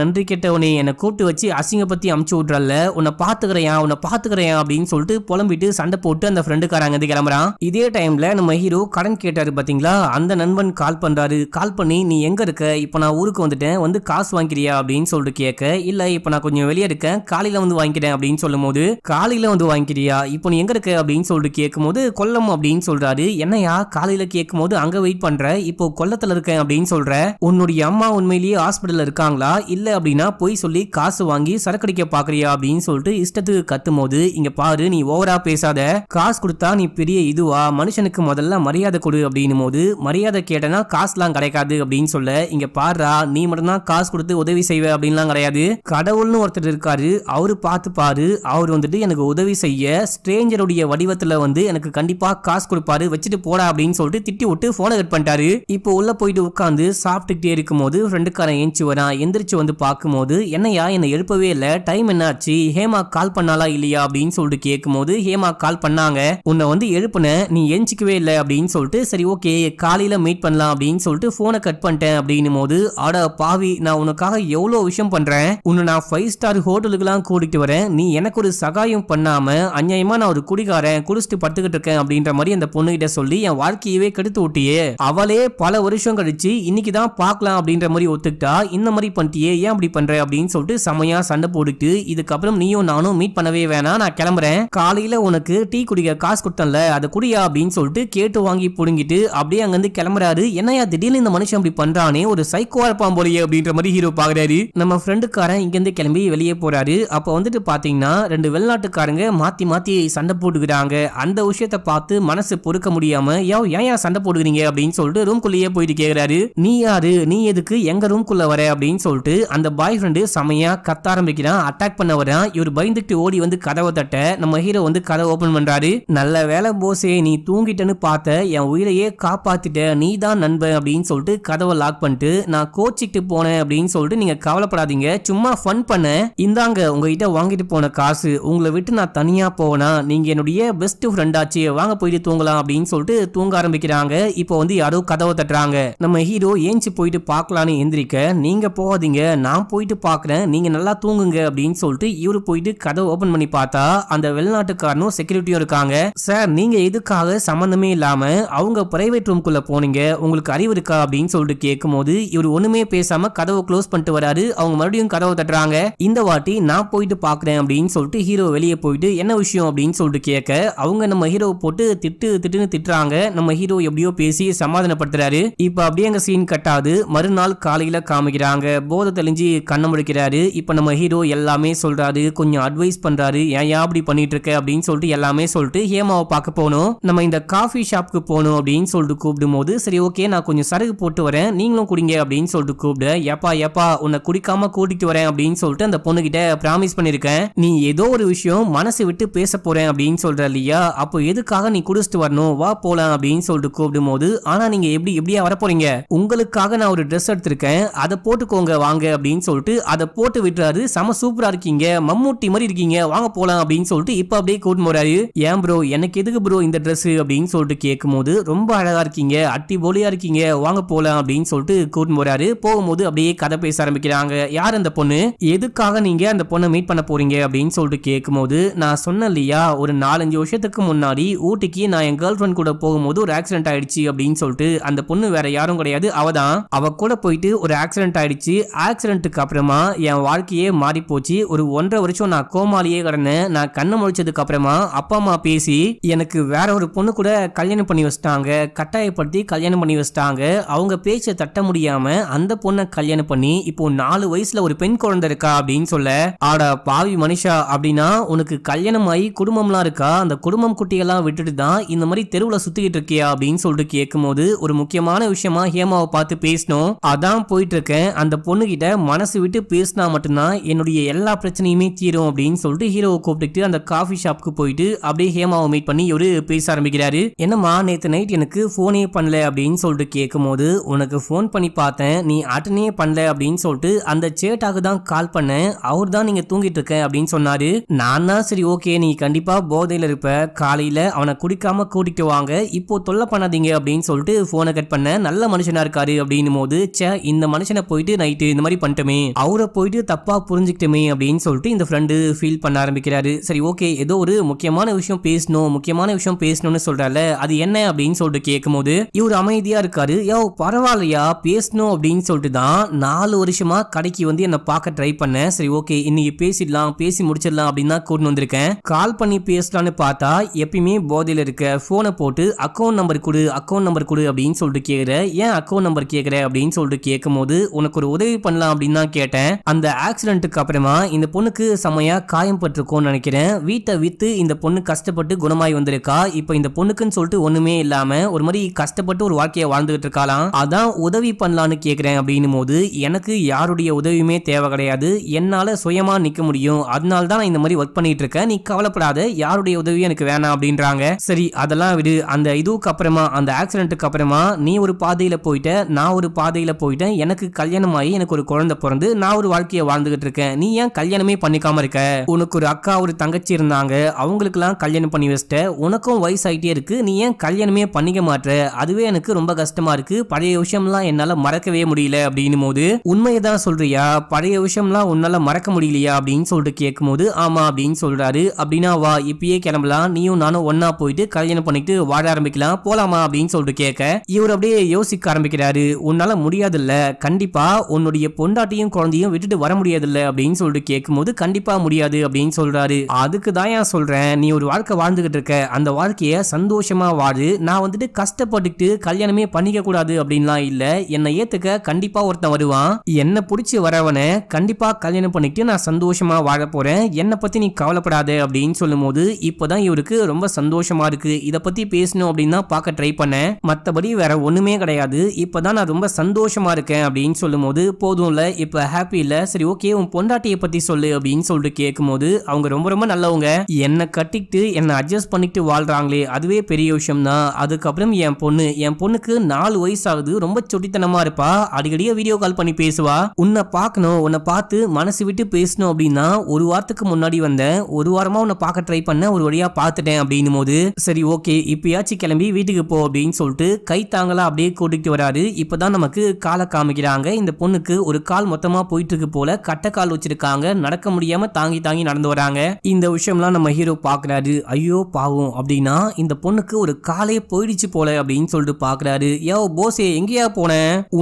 நன்றி கெட்டவனே என்னை கூப்பிட்டு வச்சு அசிங்க பத்தி அமுச்சு விடுறல்ல உன்னை பாத்துக்கிறேன் உன்னை பாத்துக்கிறேன் அப்படின்னு சொல்லிட்டு புலம்பிட்டு சண்டை போட்டு அந்த காரங்க வந்து கிளம்புறான் இதே டைம்ல நம்ம ஹீரோ கடன் கேட்டாரு பாத்தீங்களா அந்த நண்பன் கால் பண்றாரு கால் பண்ணி நீ எங்க இருக்க இப்போ நான் ஊருக்கு வந்துட்டேன் வந்து காசு வாங்கிக்கிறியா அப்படின்னு சொல்லிட்டு கேட்க இல்ல இப்போ நான் கொஞ்சம் வெளியே இருக்கேன் காலையில வந்து வாங்கிக்கிறேன் அப்படின்னு சொல்லும் போது காலையில வந்து வாங்கிக்கிறியா இப்போ நீ எங்க இருக்க அப்படின்னு சொல்லிட்டு கேட்கும் போது கொல்லம் அப்படின்னு சொல்றாரு என்னையா காலையில கேட்கும் போது அங்க வெயிட் பண்ற இப்போ கொல்லத்துல இருக்கேன் அப்படின்னு சொல்ற உன்னுடைய அம்மா உண்மையிலேயே ஹாஸ்பிட்டல்ல இருக்காங்களா இல்ல அப்படின்னா போய் சொல்லி காசு வாங்கி சரக்கடிக்க பாக்குறியா அப்படின்னு சொல்லிட்டு இஷ்டத்துக்கு கத்தும் போது இங்க பாரு நீ ஓவரா பேசாத காசு கொடுத்தா நீ பெரிய இதுவா மனுஷனுக்கு முதல்ல மரியாதை கொடு அப்படின்னும் போது மரியாதை கேட்டனா எல்லாம் கிடைக்காது அப்படின்னு சொல்ல இங்க பாருறா நீ மட்டும்தான் காசு கொடுத்து உதவி செய்வ அப்படின்லாம் கிடையாது கடவுள்னு ஒருத்தர் இருக்காரு அவரு பார்த்து பாரு அவர் வந்துட்டு எனக்கு உதவி செய்ய ஸ்ட்ரேஞ்சருடைய வடிவத்துல வந்து எனக்கு கண்டிப்பா காசு கொடுப்பாரு வச்சுட்டு போடா அப்படின்னு சொல்லிட்டு திட்டி விட்டு போனை கட் பண்ணிட்டாரு இப்போ உள்ள போயிட்டு உட்காந்து சாப்பிட்டுக்கிட்டே இருக்கும் போது ஃப்ரெண்டுக்காரன் ஏஞ்சி வரான் எந்திரிச்சு வந்து பார்க்கும்போது என்னையா என்னை எழுப்பவே இல்ல டைம் என்னாச்சு ஹேமா கால் பண்ணாலா இல்லையா அப்படின்னு சொல்லிட்டு கேட்கும் போது ஹேமா கால் பண்ணாங்க உன்னை வந்து எழுப்புன நீ எஞ்சிக்கவே இல்லை அப்படின்னு சொல்லிட்டு சரி ஓகே காலையில மீட் பண்ணலாம் அப்படின்னு சொல்லிட்டு போனை கட் பண்ணிட்டேன் அப்படின்னும் போது ஆட பாவி நான் உனக்காக எவ்வளவு விஷயம் பண்றேன் உன்னை நான் ஃபைவ் ஸ்டார் ஹோட்டலுக்கு எல்லாம் கூட்டிட்டு வரேன் நீ எனக்கு ஒரு சகாயம் பண்ணாம அநியாயமா நான் ஒரு குடிகாரன் குடிச்சிட்டு படுத்துக்கிட்டு இருக்கேன் அப்படின்ற மாதிரி அந்த பொண்ணுகிட்ட சொல்லி என் வாழ்க்கையவே கெடுத்து விட்டியே அவளே பல வருஷம் கழிச்சு இன்னைக்கு தான் அப்படின்ற மாதிரி ஒத்துக்கிட்டா இந்த மாதிரி பண்ணிட்டியே ஏன் அப்படி பண்ற அப்படின்னு சொல்லிட்டு செமையா சண்டை போட்டுட்டு இதுக்கப்புறம் நீயும் நானும் மீட் பண்ணவே வேணாம் நான் கிளம்புறேன் காலையில உனக்கு டீ குடிக்க காசு கொடுத்தேன்ல அதை குடியா அப்படின்னு சொல்லிட்டு கேட்டு வாங்கி புடுங்கிட்டு அப்படியே அங்கிருந்து கிளம்புறாரு என்னையா திடீர்னு இந்த மனுஷன் அப்படி பண்றானே ஒரு சைக்கோ இருப்பான் போலயே அப்படின்ற மாதிரி ஹீரோ பாக்குறாரு நம்ம ஃப்ரெண்டுக்காரன் இங்கிருந்து கிளம்பி வெளியே போறாரு அப்போ வந்துட்டு பாத்தீங்கன்னா ரெண்டு வெளிநாட்டுக்காரங்க மாத்தி மாத்தி சண்டை போட்டுக்கிறாங்க அந்த விஷயத்த பார்த்து மனசு பொறுக்க முடியாம ஐயா ஏன் ஏன் சண்டை போடுகிறீங்க அப்படின்னு சொல்லிட்டு ரூம்குள்ளேயே போயிட்டு கேட்கிறாரு நீ யாரு நீ எதுக்கு எங்க ரூம்குள்ள வர அப்படின்னு சொல்லிட்டு அந்த பாய் ஃப்ரெண்டு செமையா கத்த ஆரம்பிக்கிறான் அட்டாக் பண்ண வரான் இவர் பயந்துட்டு ஓடி வந்து கதவை தட்ட நம்ம ஹீரோ வந்து கதை ஓபன் பண்றாரு நல்ல வேலை போஸே நீ தூங்கிட்டேன்னு பார்த்த என் உயிரையே காப்பாத்திட்ட நீ தான் நண்பன் அப்படின்னு சொல்லிட்டு கதவை லாக் பண்ணிட்டு நான் கோச்சிட்டு போனேன் அப்படின்னு சொல்லிட்டு நீங்க கவலைப்படாதீங்க சும்மா ஃபன் பண்ண இந்தாங்க உங்ககிட்ட வாங்கிட்டு போன காசு உங்களை விட்டு நான் தனியா போவேனா நீங்க என்னுடைய பெஸ்ட் ஃப்ரெண்ட் வாங்க போயிட்டு தூங்கலாம் அப்படின்னு சொல்லிட்டு தூங்க ஆரம்பிக்கிறாங்க இப்போ வந்து யாரோ கதவை தட்டுறாங்க நம்ம ஹீரோ ஏஞ்சி போயிட்டு பார்க்கலான்னு எந்திரிக்க நீங்க போகாதீங்க நான் போயிட்டு பார்க்குறேன் நீங்க நல்லா தூங்குங்க அப்படின்னு சொல்லிட்டு இவரு போயிட்டு கதவை ஓபன் பண்ணி பார்த்தா அந்த வெளிநாட்டுக்காரனும் செக்யூரிட்டியும் இருக்காங்க சார் நீங்க எதுக்காக சம்மந்தமே இல்லாம அவங்க பிரைவேட் ரூம்குள்ள போனீங்க உங்களுக்கு அறிவு இருக்கா அப்படின்னு சொல்லிட்டு கேட்கும் போது இவர் ஒண்ணுமே பேசாம கதவை க்ளோஸ் பண்ணிட்டு வராரு அவங்க மறுபடியும் கதவை தட்டுறாங்க இந்த வாட்டி நான் போயிட்டு பாக்குறேன் அப்படின்னு சொல்லிட்டு ஹீரோ வெளியே போயிட்டு என்ன விஷயம் அப்படின்னு சொல்லிட்டு கேட்க அவங்க நம்ம ஹீரோ போட்டு திட்டு திட்டுன்னு திட்டுறாங்க நம்ம ஹீரோ எப்படியோ பேசி சமாதானப்படுத்துறாரு இப்ப அப்படியே அங்க சீன் கட் ஆகுது மறுநாள் காலையில காமிக்கிறாங்க போதை தெளிஞ்சு கண்ண முடிக்கிறாரு இப்ப நம்ம ஹீரோ எல்லாமே சொல்றாரு கொஞ்சம் அட்வைஸ் பண்றாரு ஏன் அப்படி பண்ணிட்டு இருக்க அப்படின்னு சொல்லிட்டு எல்லாமே சொல்லிட்டு ஹேமாவை பார்க்க போனோம் நம்ம இந்த காஃபி ஷாப்க்கு போனோம் அப்படின்னு சொல்லிட்டு கூப்பிடும் போது சரி ஓகே நான் கொஞ்சம் சரகு போட்டு வரேன் நீங்களும் குடிங்க அப்படின்னு சொல்லிட்டு கூப்பிட ஏப்பா ஏப்பா உன்னை குடிக்காம கூட்டிட்டு வரேன் அப்படின்னு சொல்லிட்டு அந்த பொண்ணு கிட்ட ப்ராமிஸ் பண்ணிருக்கேன் நீ ஏதோ ஒரு விஷயம் மனசு விட்டு பேச போறேன் அப்படின்னு சொல்ற இல்லையா அப்போ எதுக்காக நீ குடிச்சிட்டு வரணும் வா போலாம் அப்படின்னு சொல்லிட்டு கூப்பிடும் போது ஆனா நீங்க எப்படி எப்படியா வரப்போறீங்க உங்களுக்காக நான் ஒரு ட்ரெஸ் எடுத்திருக்கேன் அதை போட்டுக்கோங்க வாங்க அப்படின்னு சொல்லிட்டு அதை போட்டு விட்டுறாரு செம சூப்பரா இருக்கீங்க மம்மூட்டி மாதிரி இருக்கீங்க வாங்க போலாம் அப்படின்னு சொல்லிட்டு இப்ப அப்படியே கூட்டு போறாரு ஏன் ப்ரோ எனக்கு எதுக்கு ப்ரோ இந்த ட்ரெஸ் அப்படின்னு சொல்லிட்டு கேட்கும் போது ரொம்ப அழகா இருக்கீங்க அட்டி போலியா இருக்கீங்க வாங்க போலாம் அப்படின்னு சொல்லிட்டு கூட்டு போறாரு போகும்போது அப்படியே கதை பேச ஆரம்பிக்கிறாங்க யார் அந்த பொண்ணு எதுக்காக நீங்க அந்த பொண்ணை மீட் பண்ண போறீங்க அப்படின்னு சொல்லிட்டு கேட்கும் போது நான் சொன்னேன் இல்லையா ஒரு நாலஞ்சு வருஷத்துக்கு முன்னாடி ஊட்டிக்கு நான் என் கேர்ள் ஃபிரெண்ட் கூட போகும்போது போது ஒரு ஆக்சிடென்ட் ஆயிடுச்சு அப்படின்னு சொல்லிட்டு அந்த பொண்ணு வேற யாரும் கிடையாது அவ தான் அவ கூட போயிட்டு ஒரு ஆக்சிடென்ட் ஆயிடுச்சு ஆக்சிடென்ட்டுக்கு அப்புறமா என் வாழ்க்கையே மாறி போச்சு ஒரு ஒன்றரை வருஷம் நான் கோமாலியே கிடந்தேன் நான் கண்ணை முடிச்சதுக்கு அப்புறமா அப்பா அம்மா பேசி எனக்கு வேற ஒரு பொண்ணு கூட கல்யாணம் பண்ணி வச்சிட்டாங்க கட்டாயப்படுத்தி கல்யாணம் பண்ணி வச்சிட்டாங்க அவங்க பேச்சை தட்ட முடியாம அந்த பொண்ணை கல்யாணம் பண்ணி இப்போ நாலு வயசுல ஒரு பெண் குழந்தை இருக்கா அப்படின்னு சொல்ல ஆடா பாவி மனுஷா அப்படின்னா உனக்கு கல்யாணம் ஆகி குடும்பம்லாம் இருக்கா அந்த குடும்பம் குட்டியெல்லாம் விட்டுட்டு தான் இந்த மாதிரி தெருவில் சுத்திக்கிட்டு இருக்கியா அப்படின்னு சொல்லிட்டு கேட்கும்போது ஒரு முக்கியமான விஷயமா ஹேமாவை பார்த்து பேசணும் அதான் போயிட்டு இருக்கேன் அந்த பொண்ணு கிட்ட மனசு விட்டு பேசினா மட்டும்தான் என்னுடைய எல்லா பிரச்சனையுமே தீரும் அப்படின்னு சொல்லிட்டு ஹீரோவை கூப்பிட்டு அந்த காஃபி ஷாப்க்கு போயிட்டு அப்படியே ஹேமாவை மீட் பண்ணி இவரு பேச ஆரம்பிக்கிறாரு என்னம்மா நேற்று நைட் எனக்கு ஃபோனே பண்ணல அப்படின்னு சொல்லிட்டு கேட்கும்போது உனக்கு ஃபோன் பண்ணி பார்த்தேன் நீ அட்டனே பண்ணல அப்படின்னு சொல்லிட்டு அந்த சேட்டாக்கு தான் கால் பண்ணேன் அவர் தான் நீங்க தூங்கிட்டு இருக்க அப்படின்னு சொன்னாரு நான் தான் சரி ஓகே நீ கண்டிப்பா போதையில இருப்ப காலையில அவனை குடிக்காம கூட்டிட்டு வாங்க இப்ப இப்போது தொல்லை பண்ணாதீங்க அப்படின்னு சொல்லிட்டு ஃபோனை கட் பண்ண நல்ல மனுஷனாக இருக்காரு அப்படின்னும் போது சே இந்த மனுஷனை போயிட்டு நைட்டு இந்த மாதிரி பண்ணிட்டோமே அவரை போயிட்டு தப்பாக புரிஞ்சுக்கிட்டோமே அப்படின்னு சொல்லிட்டு இந்த ஃப்ரெண்டு ஃபீல் பண்ண ஆரம்பிக்கிறாரு சரி ஓகே ஏதோ ஒரு முக்கியமான விஷயம் பேசணும் முக்கியமான விஷயம் பேசணும்னு சொல்கிறால அது என்ன அப்படின்னு சொல்லிட்டு கேட்கும்போது இவர் அமைதியாக இருக்காரு யோ பரவாயில்லையா பேசணும் அப்படின்னு சொல்லிட்டு தான் நாலு வருஷமாக கடைக்கு வந்து என்னை பார்க்க ட்ரை பண்ணேன் சரி ஓகே இன்னைக்கு பேசிடலாம் பேசி முடிச்சிடலாம் அப்படின்னு தான் கூட்டின்னு வந்திருக்கேன் கால் பண்ணி பேசலான்னு பார்த்தா எப்பயுமே போதையில் இருக்க ஃபோனை போட்டு அக்கௌண்ட் நம்பர் கொடு அக்கௌண்ட் நம்பர் கொடு அப்படின்னு சொல்லிட்டு கேட்குற ஏன் அக்கௌண்ட் நம்பர் கேட்குற அப்படின்னு சொல்லிட்டு கேட்கும்போது உனக்கு ஒரு உதவி பண்ணலாம் அப்படின்னு தான் கேட்டேன் அந்த ஆக்சிடென்ட்டுக்கு அப்புறமா இந்த பொண்ணுக்கு செம்மையா காயம் பட்டிருக்கோம்னு நினைக்கிறேன் வீட்டை விற்று இந்த பொண்ணு கஷ்டப்பட்டு குணமாய் வந்திருக்கா இப்போ இந்த பொண்ணுக்குன்னு சொல்லிட்டு ஒண்ணுமே இல்லாம ஒரு மாதிரி கஷ்டப்பட்டு ஒரு வாழ்க்கையை வாழ்ந்துகிட்டு இருக்காளாம் அதான் உதவி பண்ணலான்னு கேட்குறேன் அப்படின்னும் போது எனக்கு யாருடைய உதவியுமே தேவை கிடையாது என்னால் சுயமாக நிற்க முடியும் அதனால தான் நான் இந்த மாதிரி ஒர்க் பண்ணிட்டு இருக்கேன் நீ கவலைப்படாத யாருடைய உதவியும் எனக்கு வேணாம் அப்படின்றாங்க சரி அதெல்லாம் விடு அந்த இதுவுக்கு அப்புறமா அந்த ஆக்சிடென்ட்டுக்கு அப்புறமா நீ ஒரு பாதையில் போயிட்ட நான் ஒரு பாதையில் போயிட்டேன் எனக்கு கல்யாணம் ஆகி எனக்கு ஒரு குழந்தை பிறந்து நான் ஒரு வாழ்க்கையை வாழ்ந்துகிட்டு இருக்கேன் நீ ஏன் கல்யாணமே பண்ணிக்காம இருக்க உனக்கு ஒரு அக்கா ஒரு தங்கச்சி இருந்தாங்க அவங்களுக்குலாம் கல்யாணம் பண்ணி வச்சிட்ட உனக்கும் வயசாகிட்டே இருக்கு நீ ஏன் கல்யாணமே பண்ணிக்க மாட்ட அதுவே எனக்கு ரொம்ப கஷ்டமா இருக்கு பழைய விஷயம்லாம் என்னால் மறக்கவே முடியல அப்படின்னும் போது உண்மையை தான் சொல்றியா பழைய விஷயம்லாம் உன்னால மறக்க முடியலையா அப்படின்னு சொல்லிட்டு கேட்கும்போது ஆமா அப்படின்னு சொல்றாரு அப்படின்னா வா இப்பயே கிளம்பலாம் நீயும் நானும் ஒன்னா போயிட்டு கல்யாணம் பண்ணிட்டு வாழ ஆரம்பி ஆரம்பிக்கலாம் போலாமா அப்படின்னு சொல்லிட்டு கேட்க இவர் அப்படியே யோசிக்க ஆரம்பிக்கிறாரு உன்னால முடியாதுல்ல கண்டிப்பா உன்னுடைய பொண்டாட்டியும் குழந்தையும் விட்டுட்டு வர முடியாதுல்ல அப்படின்னு சொல்லிட்டு கேட்கும்போது கண்டிப்பா முடியாது அப்படின்னு சொல்றாரு அதுக்கு தான் ஏன் சொல்றேன் நீ ஒரு வாழ்க்கை வாழ்ந்துகிட்டு இருக்க அந்த வாழ்க்கைய சந்தோஷமா வாழு நான் வந்துட்டு கஷ்டப்பட்டுட்டு கல்யாணமே பண்ணிக்க கூடாது அப்படின்லாம் இல்ல என்னை ஏத்துக்க கண்டிப்பா ஒருத்தன் வருவான் என்ன பிடிச்சி வரவனை கண்டிப்பா கல்யாணம் பண்ணிட்டு நான் சந்தோஷமா வாழ போறேன் என்னை பத்தி நீ கவலைப்படாத அப்படின்னு சொல்லும் போது இப்பதான் இவருக்கு ரொம்ப சந்தோஷமா இருக்கு இதை பத்தி பேசணும் அப்படின்னு தான் பார்க்க ட்ரை பண்ணேன் மற்றபடி வேற ஒன்றுமே கிடையாது இப்போ தான் நான் ரொம்ப சந்தோஷமா இருக்கேன் அப்படின்னு சொல்லும் போது போதும் இல்லை இப்போ ஹாப்பி இல்லை சரி ஓகே உன் பொண்டாட்டியை பற்றி சொல்லு அப்படின்னு சொல்லிட்டு கேட்கும்போது அவங்க ரொம்ப ரொம்ப நல்லவங்க என்னை கட்டிக்கிட்டு என்னை அட்ஜஸ்ட் பண்ணிட்டு வாழ்கிறாங்களே அதுவே பெரிய விஷயம் தான் அதுக்கப்புறம் என் பொண்ணு என் பொண்ணுக்கு நாலு வயசு ஆகுது ரொம்ப சொட்டித்தனமாக இருப்பா அடிக்கடியே வீடியோ கால் பண்ணி பேசுவா உன்னை பார்க்கணும் உன்னை பார்த்து மனசு விட்டு பேசணும் அப்படின்னா ஒரு வாரத்துக்கு முன்னாடி வந்த ஒரு வாரமாக உன்னை பார்க்க ட்ரை பண்ண ஒரு வழியாக பார்த்துட்டேன் அப்படின்னும் போது சரி ஓகே இப்பயாச்சும் கிளம்பி வீட்டுக்கு போ அப்படின்னு சொல்லிட்டு கை தாங்கலாம் அப்படியே கூட்டிகிட்டு வராரு இப்போ தான் நமக்கு காலை காமிக்கிறாங்க இந்த பொண்ணுக்கு ஒரு கால் மொத்தமாக போயிட்டு இருக்கு போல கால் வச்சிருக்காங்க நடக்க முடியாமல் தாங்கி தாங்கி நடந்து வராங்க இந்த விஷயம்லாம் நம்ம ஹீரோ பார்க்குறாரு ஐயோ பாவம் அப்படின்னா இந்த பொண்ணுக்கு ஒரு காலே போயிடுச்சு போல அப்படின்னு சொல்லிட்டு பார்க்குறாரு யோ போசே எங்கேயா போன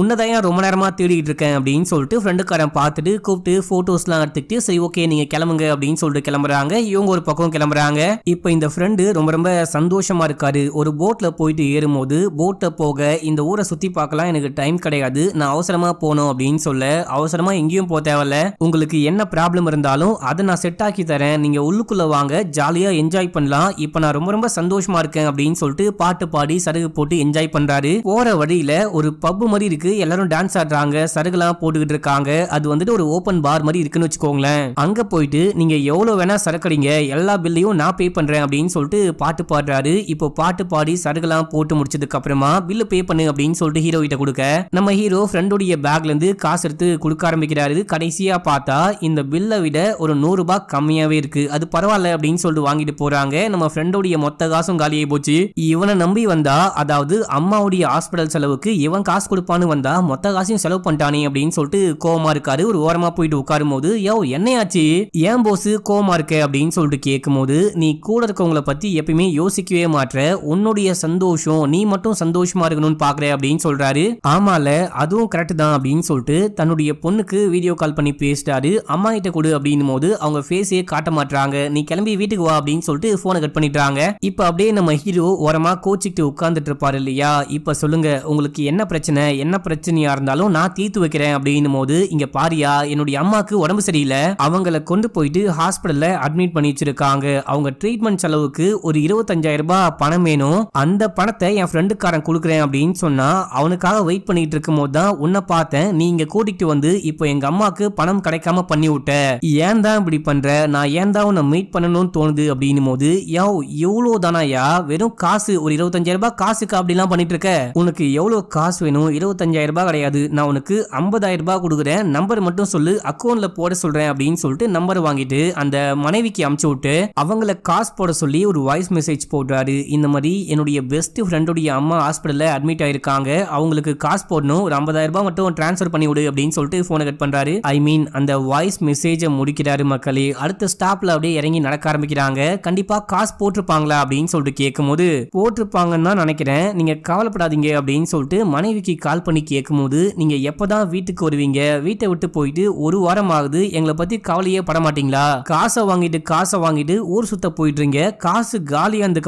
உன்னதான் ரொம்ப நேரமாக தேடிட்டு இருக்கேன் அப்படின்னு சொல்லிட்டு ஃப்ரெண்டுக்காரன் பார்த்துட்டு கூப்பிட்டு ஃபோட்டோஸ்லாம் எடுத்துக்கிட்டு சரி ஓகே நீங்கள் கிளம்புங்க அப்படின்னு சொல்லிட்டு கிளம்புறாங்க இவங்க ஒரு பக்கம் கிளம்புறாங்க இப்போ இந்த ஃப்ரெண்டு ரொம்ப ரொம்ப சந்தோஷமாக இருக்காரு ஒரு போட்டில் போயிட்டு ஏறும்போது போட்டில் போக இந்த ஊரை சுற்றி பார்க்கலாம் எனக்கு டைம் கிடையாது நான் அவசரமாக போகணும் அப்படின்னு சொல்ல அவசரமாக எங்கேயும் போக தேவையில்ல உங்களுக்கு என்ன ப்ராப்ளம் இருந்தாலும் அதை நான் செட் ஆக்கி தரேன் நீங்கள் உள்ளுக்குள்ளே வாங்க ஜாலியாக என்ஜாய் பண்ணலாம் இப்போ நான் ரொம்ப ரொம்ப சந்தோஷமாக இருக்கேன் அப்படின்னு சொல்லிட்டு பாட்டு பாடி சருகு போட்டு என்ஜாய் பண்ணுறாரு போகிற வழியில் ஒரு பப்பு மாதிரி இருக்குது எல்லாரும் டான்ஸ் ஆடுறாங்க சருகுலாம் போட்டுக்கிட்டு இருக்காங்க அது வந்துட்டு ஒரு ஓப்பன் பார் மாதிரி இருக்குன்னு வச்சுக்கோங்களேன் அங்கே போயிட்டு நீங்கள் எவ்வளோ வேணால் சரக்கடிங்க எல்லா பில்லையும் நான் பே பண்ணுறேன் அப்படின்னு சொல்லிட்டு பாட்டு பாடுறாரு இப்போ பாட்டு பாடி மாதிரி சரகுலாம் போட்டு முடிச்சதுக்கு அப்புறமா பில்லு பே பண்ணு அப்படின்னு சொல்லிட்டு ஹீரோ கிட்ட கொடுக்க நம்ம ஹீரோ ஃப்ரெண்டுடைய பேக்ல இருந்து காசு எடுத்து கொடுக்க ஆரம்பிக்கிறாரு கடைசியா பார்த்தா இந்த பில்லை விட ஒரு நூறு ரூபாய் கம்மியாவே இருக்கு அது பரவாயில்ல அப்படின்னு சொல்லிட்டு வாங்கிட்டு போறாங்க நம்ம ஃப்ரெண்டோடைய மொத்த காசும் காலியாகி போச்சு இவனை நம்பி வந்தா அதாவது அம்மாவுடைய ஹாஸ்பிட்டல் செலவுக்கு இவன் காசு கொடுப்பான்னு வந்தா மொத்த காசையும் செலவு பண்ணிட்டானே அப்படின்னு சொல்லிட்டு கோவமா இருக்காரு ஒரு ஓரமா போயிட்டு உட்காரும் போது யோ என்னையாச்சு ஏன் போஸ் கோவமா இருக்க அப்படின்னு சொல்லிட்டு கேட்கும் போது நீ கூட இருக்கவங்களை பத்தி எப்பயுமே யோசிக்கவே மாற்ற உன்னோட உன்னுடைய சந்தோஷம் நீ மட்டும் சந்தோஷமா இருக்கணும்னு பாக்குற அப்படின்னு சொல்றாரு ஆமால அதுவும் கரெக்ட் தான் அப்படின்னு சொல்லிட்டு தன்னுடைய பொண்ணுக்கு வீடியோ கால் பண்ணி பேசிட்டாரு அம்மா கிட்ட கொடு அப்படின்னும் போது அவங்க ஃபேஸே காட்ட மாட்டாங்க நீ கிளம்பி வீட்டுக்கு வா அப்படின்னு சொல்லிட்டு போனை கட் பண்ணிட்டாங்க இப்போ அப்படியே நம்ம ஹீரோ ஓரமா கோச்சிக்கிட்டு உட்கார்ந்துட்டு இருப்பாரு இல்லையா இப்போ சொல்லுங்க உங்களுக்கு என்ன பிரச்சனை என்ன பிரச்சனையா இருந்தாலும் நான் தீர்த்து வைக்கிறேன் அப்படின்னு போது இங்க பாரியா என்னுடைய அம்மாக்கு உடம்பு சரியில்லை அவங்கள கொண்டு போயிட்டு ஹாஸ்பிட்டல்ல அட்மிட் பண்ணி வச்சிருக்காங்க அவங்க ட்ரீட்மெண்ட் செலவுக்கு ஒரு இருபத்தஞ்சாயிரம் ரூபாய் பணம் வேணும் அந்த பணத்தை என் ஃப்ரெண்டுக்காரன் கொடுக்குறேன் அப்படின்னு சொன்னா அவனுக்காக வெயிட் பண்ணிட்டு இருக்கும் போது தான் உன்னை பார்த்தேன் நீ இங்க கூட்டிட்டு வந்து இப்போ எங்க அம்மாக்கு பணம் கிடைக்காம பண்ணி விட்ட ஏன் தான் இப்படி பண்ற நான் ஏன் தான் உன்னை மீட் பண்ணணும்னு தோணுது அப்படின்னும் போது யோ எவ்வளோ தானாயா வெறும் காசு ஒரு இருபத்தஞ்சாயிரம் ரூபாய் காசுக்கு அப்படிலாம் பண்ணிட்டு இருக்க உனக்கு எவ்வளோ காசு வேணும் இருபத்தஞ்சாயிரம் ரூபாய் கிடையாது நான் உனக்கு ஐம்பதாயிரம் ரூபாய் கொடுக்குறேன் நம்பர் மட்டும் சொல்லு அக்கௌண்ட்ல போட சொல்றேன் அப்படின்னு சொல்லிட்டு நம்பர் வாங்கிட்டு அந்த மனைவிக்கு அமுச்சு விட்டு அவங்கள காசு போட சொல்லி ஒரு வாய்ஸ் மெசேஜ் போடுறாரு இந்த மாதிரி என்னுடைய பெஸ்ட் ஃப்ரெண்டுடைய அம்மா ஹாஸ்பிட்டலில் அட்மிட் ஆயிருக்காங்க அவங்களுக்கு காசு போடணும் ஒரு ஐம்பதாயிரம் ரூபாய் மட்டும் ட்ரான்ஸ்ஃபர் பண்ணி விடு அப்படின்னு சொல்லிட்டு ஃபோனை கட் பண்ணுறாரு ஐ மீன் அந்த வாய்ஸ் மெசேஜை முடிக்கிறாரு மக்களே அடுத்த ஸ்டாப்பில் அப்படியே இறங்கி நடக்க ஆரம்பிக்கிறாங்க கண்டிப்பாக காசு போட்டிருப்பாங்களா அப்படின்னு சொல்லிட்டு கேட்கும்போது போட்டிருப்பாங்கன்னு தான் நினைக்கிறேன் நீங்கள் கவலைப்படாதீங்க அப்படின்னு சொல்லிட்டு மனைவிக்கு கால் பண்ணி கேட்கும்போது நீங்கள் எப்போ தான் வீட்டுக்கு வருவீங்க வீட்டை விட்டு போயிட்டு ஒரு வாரம் ஆகுது எங்களை பற்றி கவலையே பட மாட்டீங்களா காசை வாங்கிட்டு காசை வாங்கிட்டு ஊர் சுத்த இருங்க காசு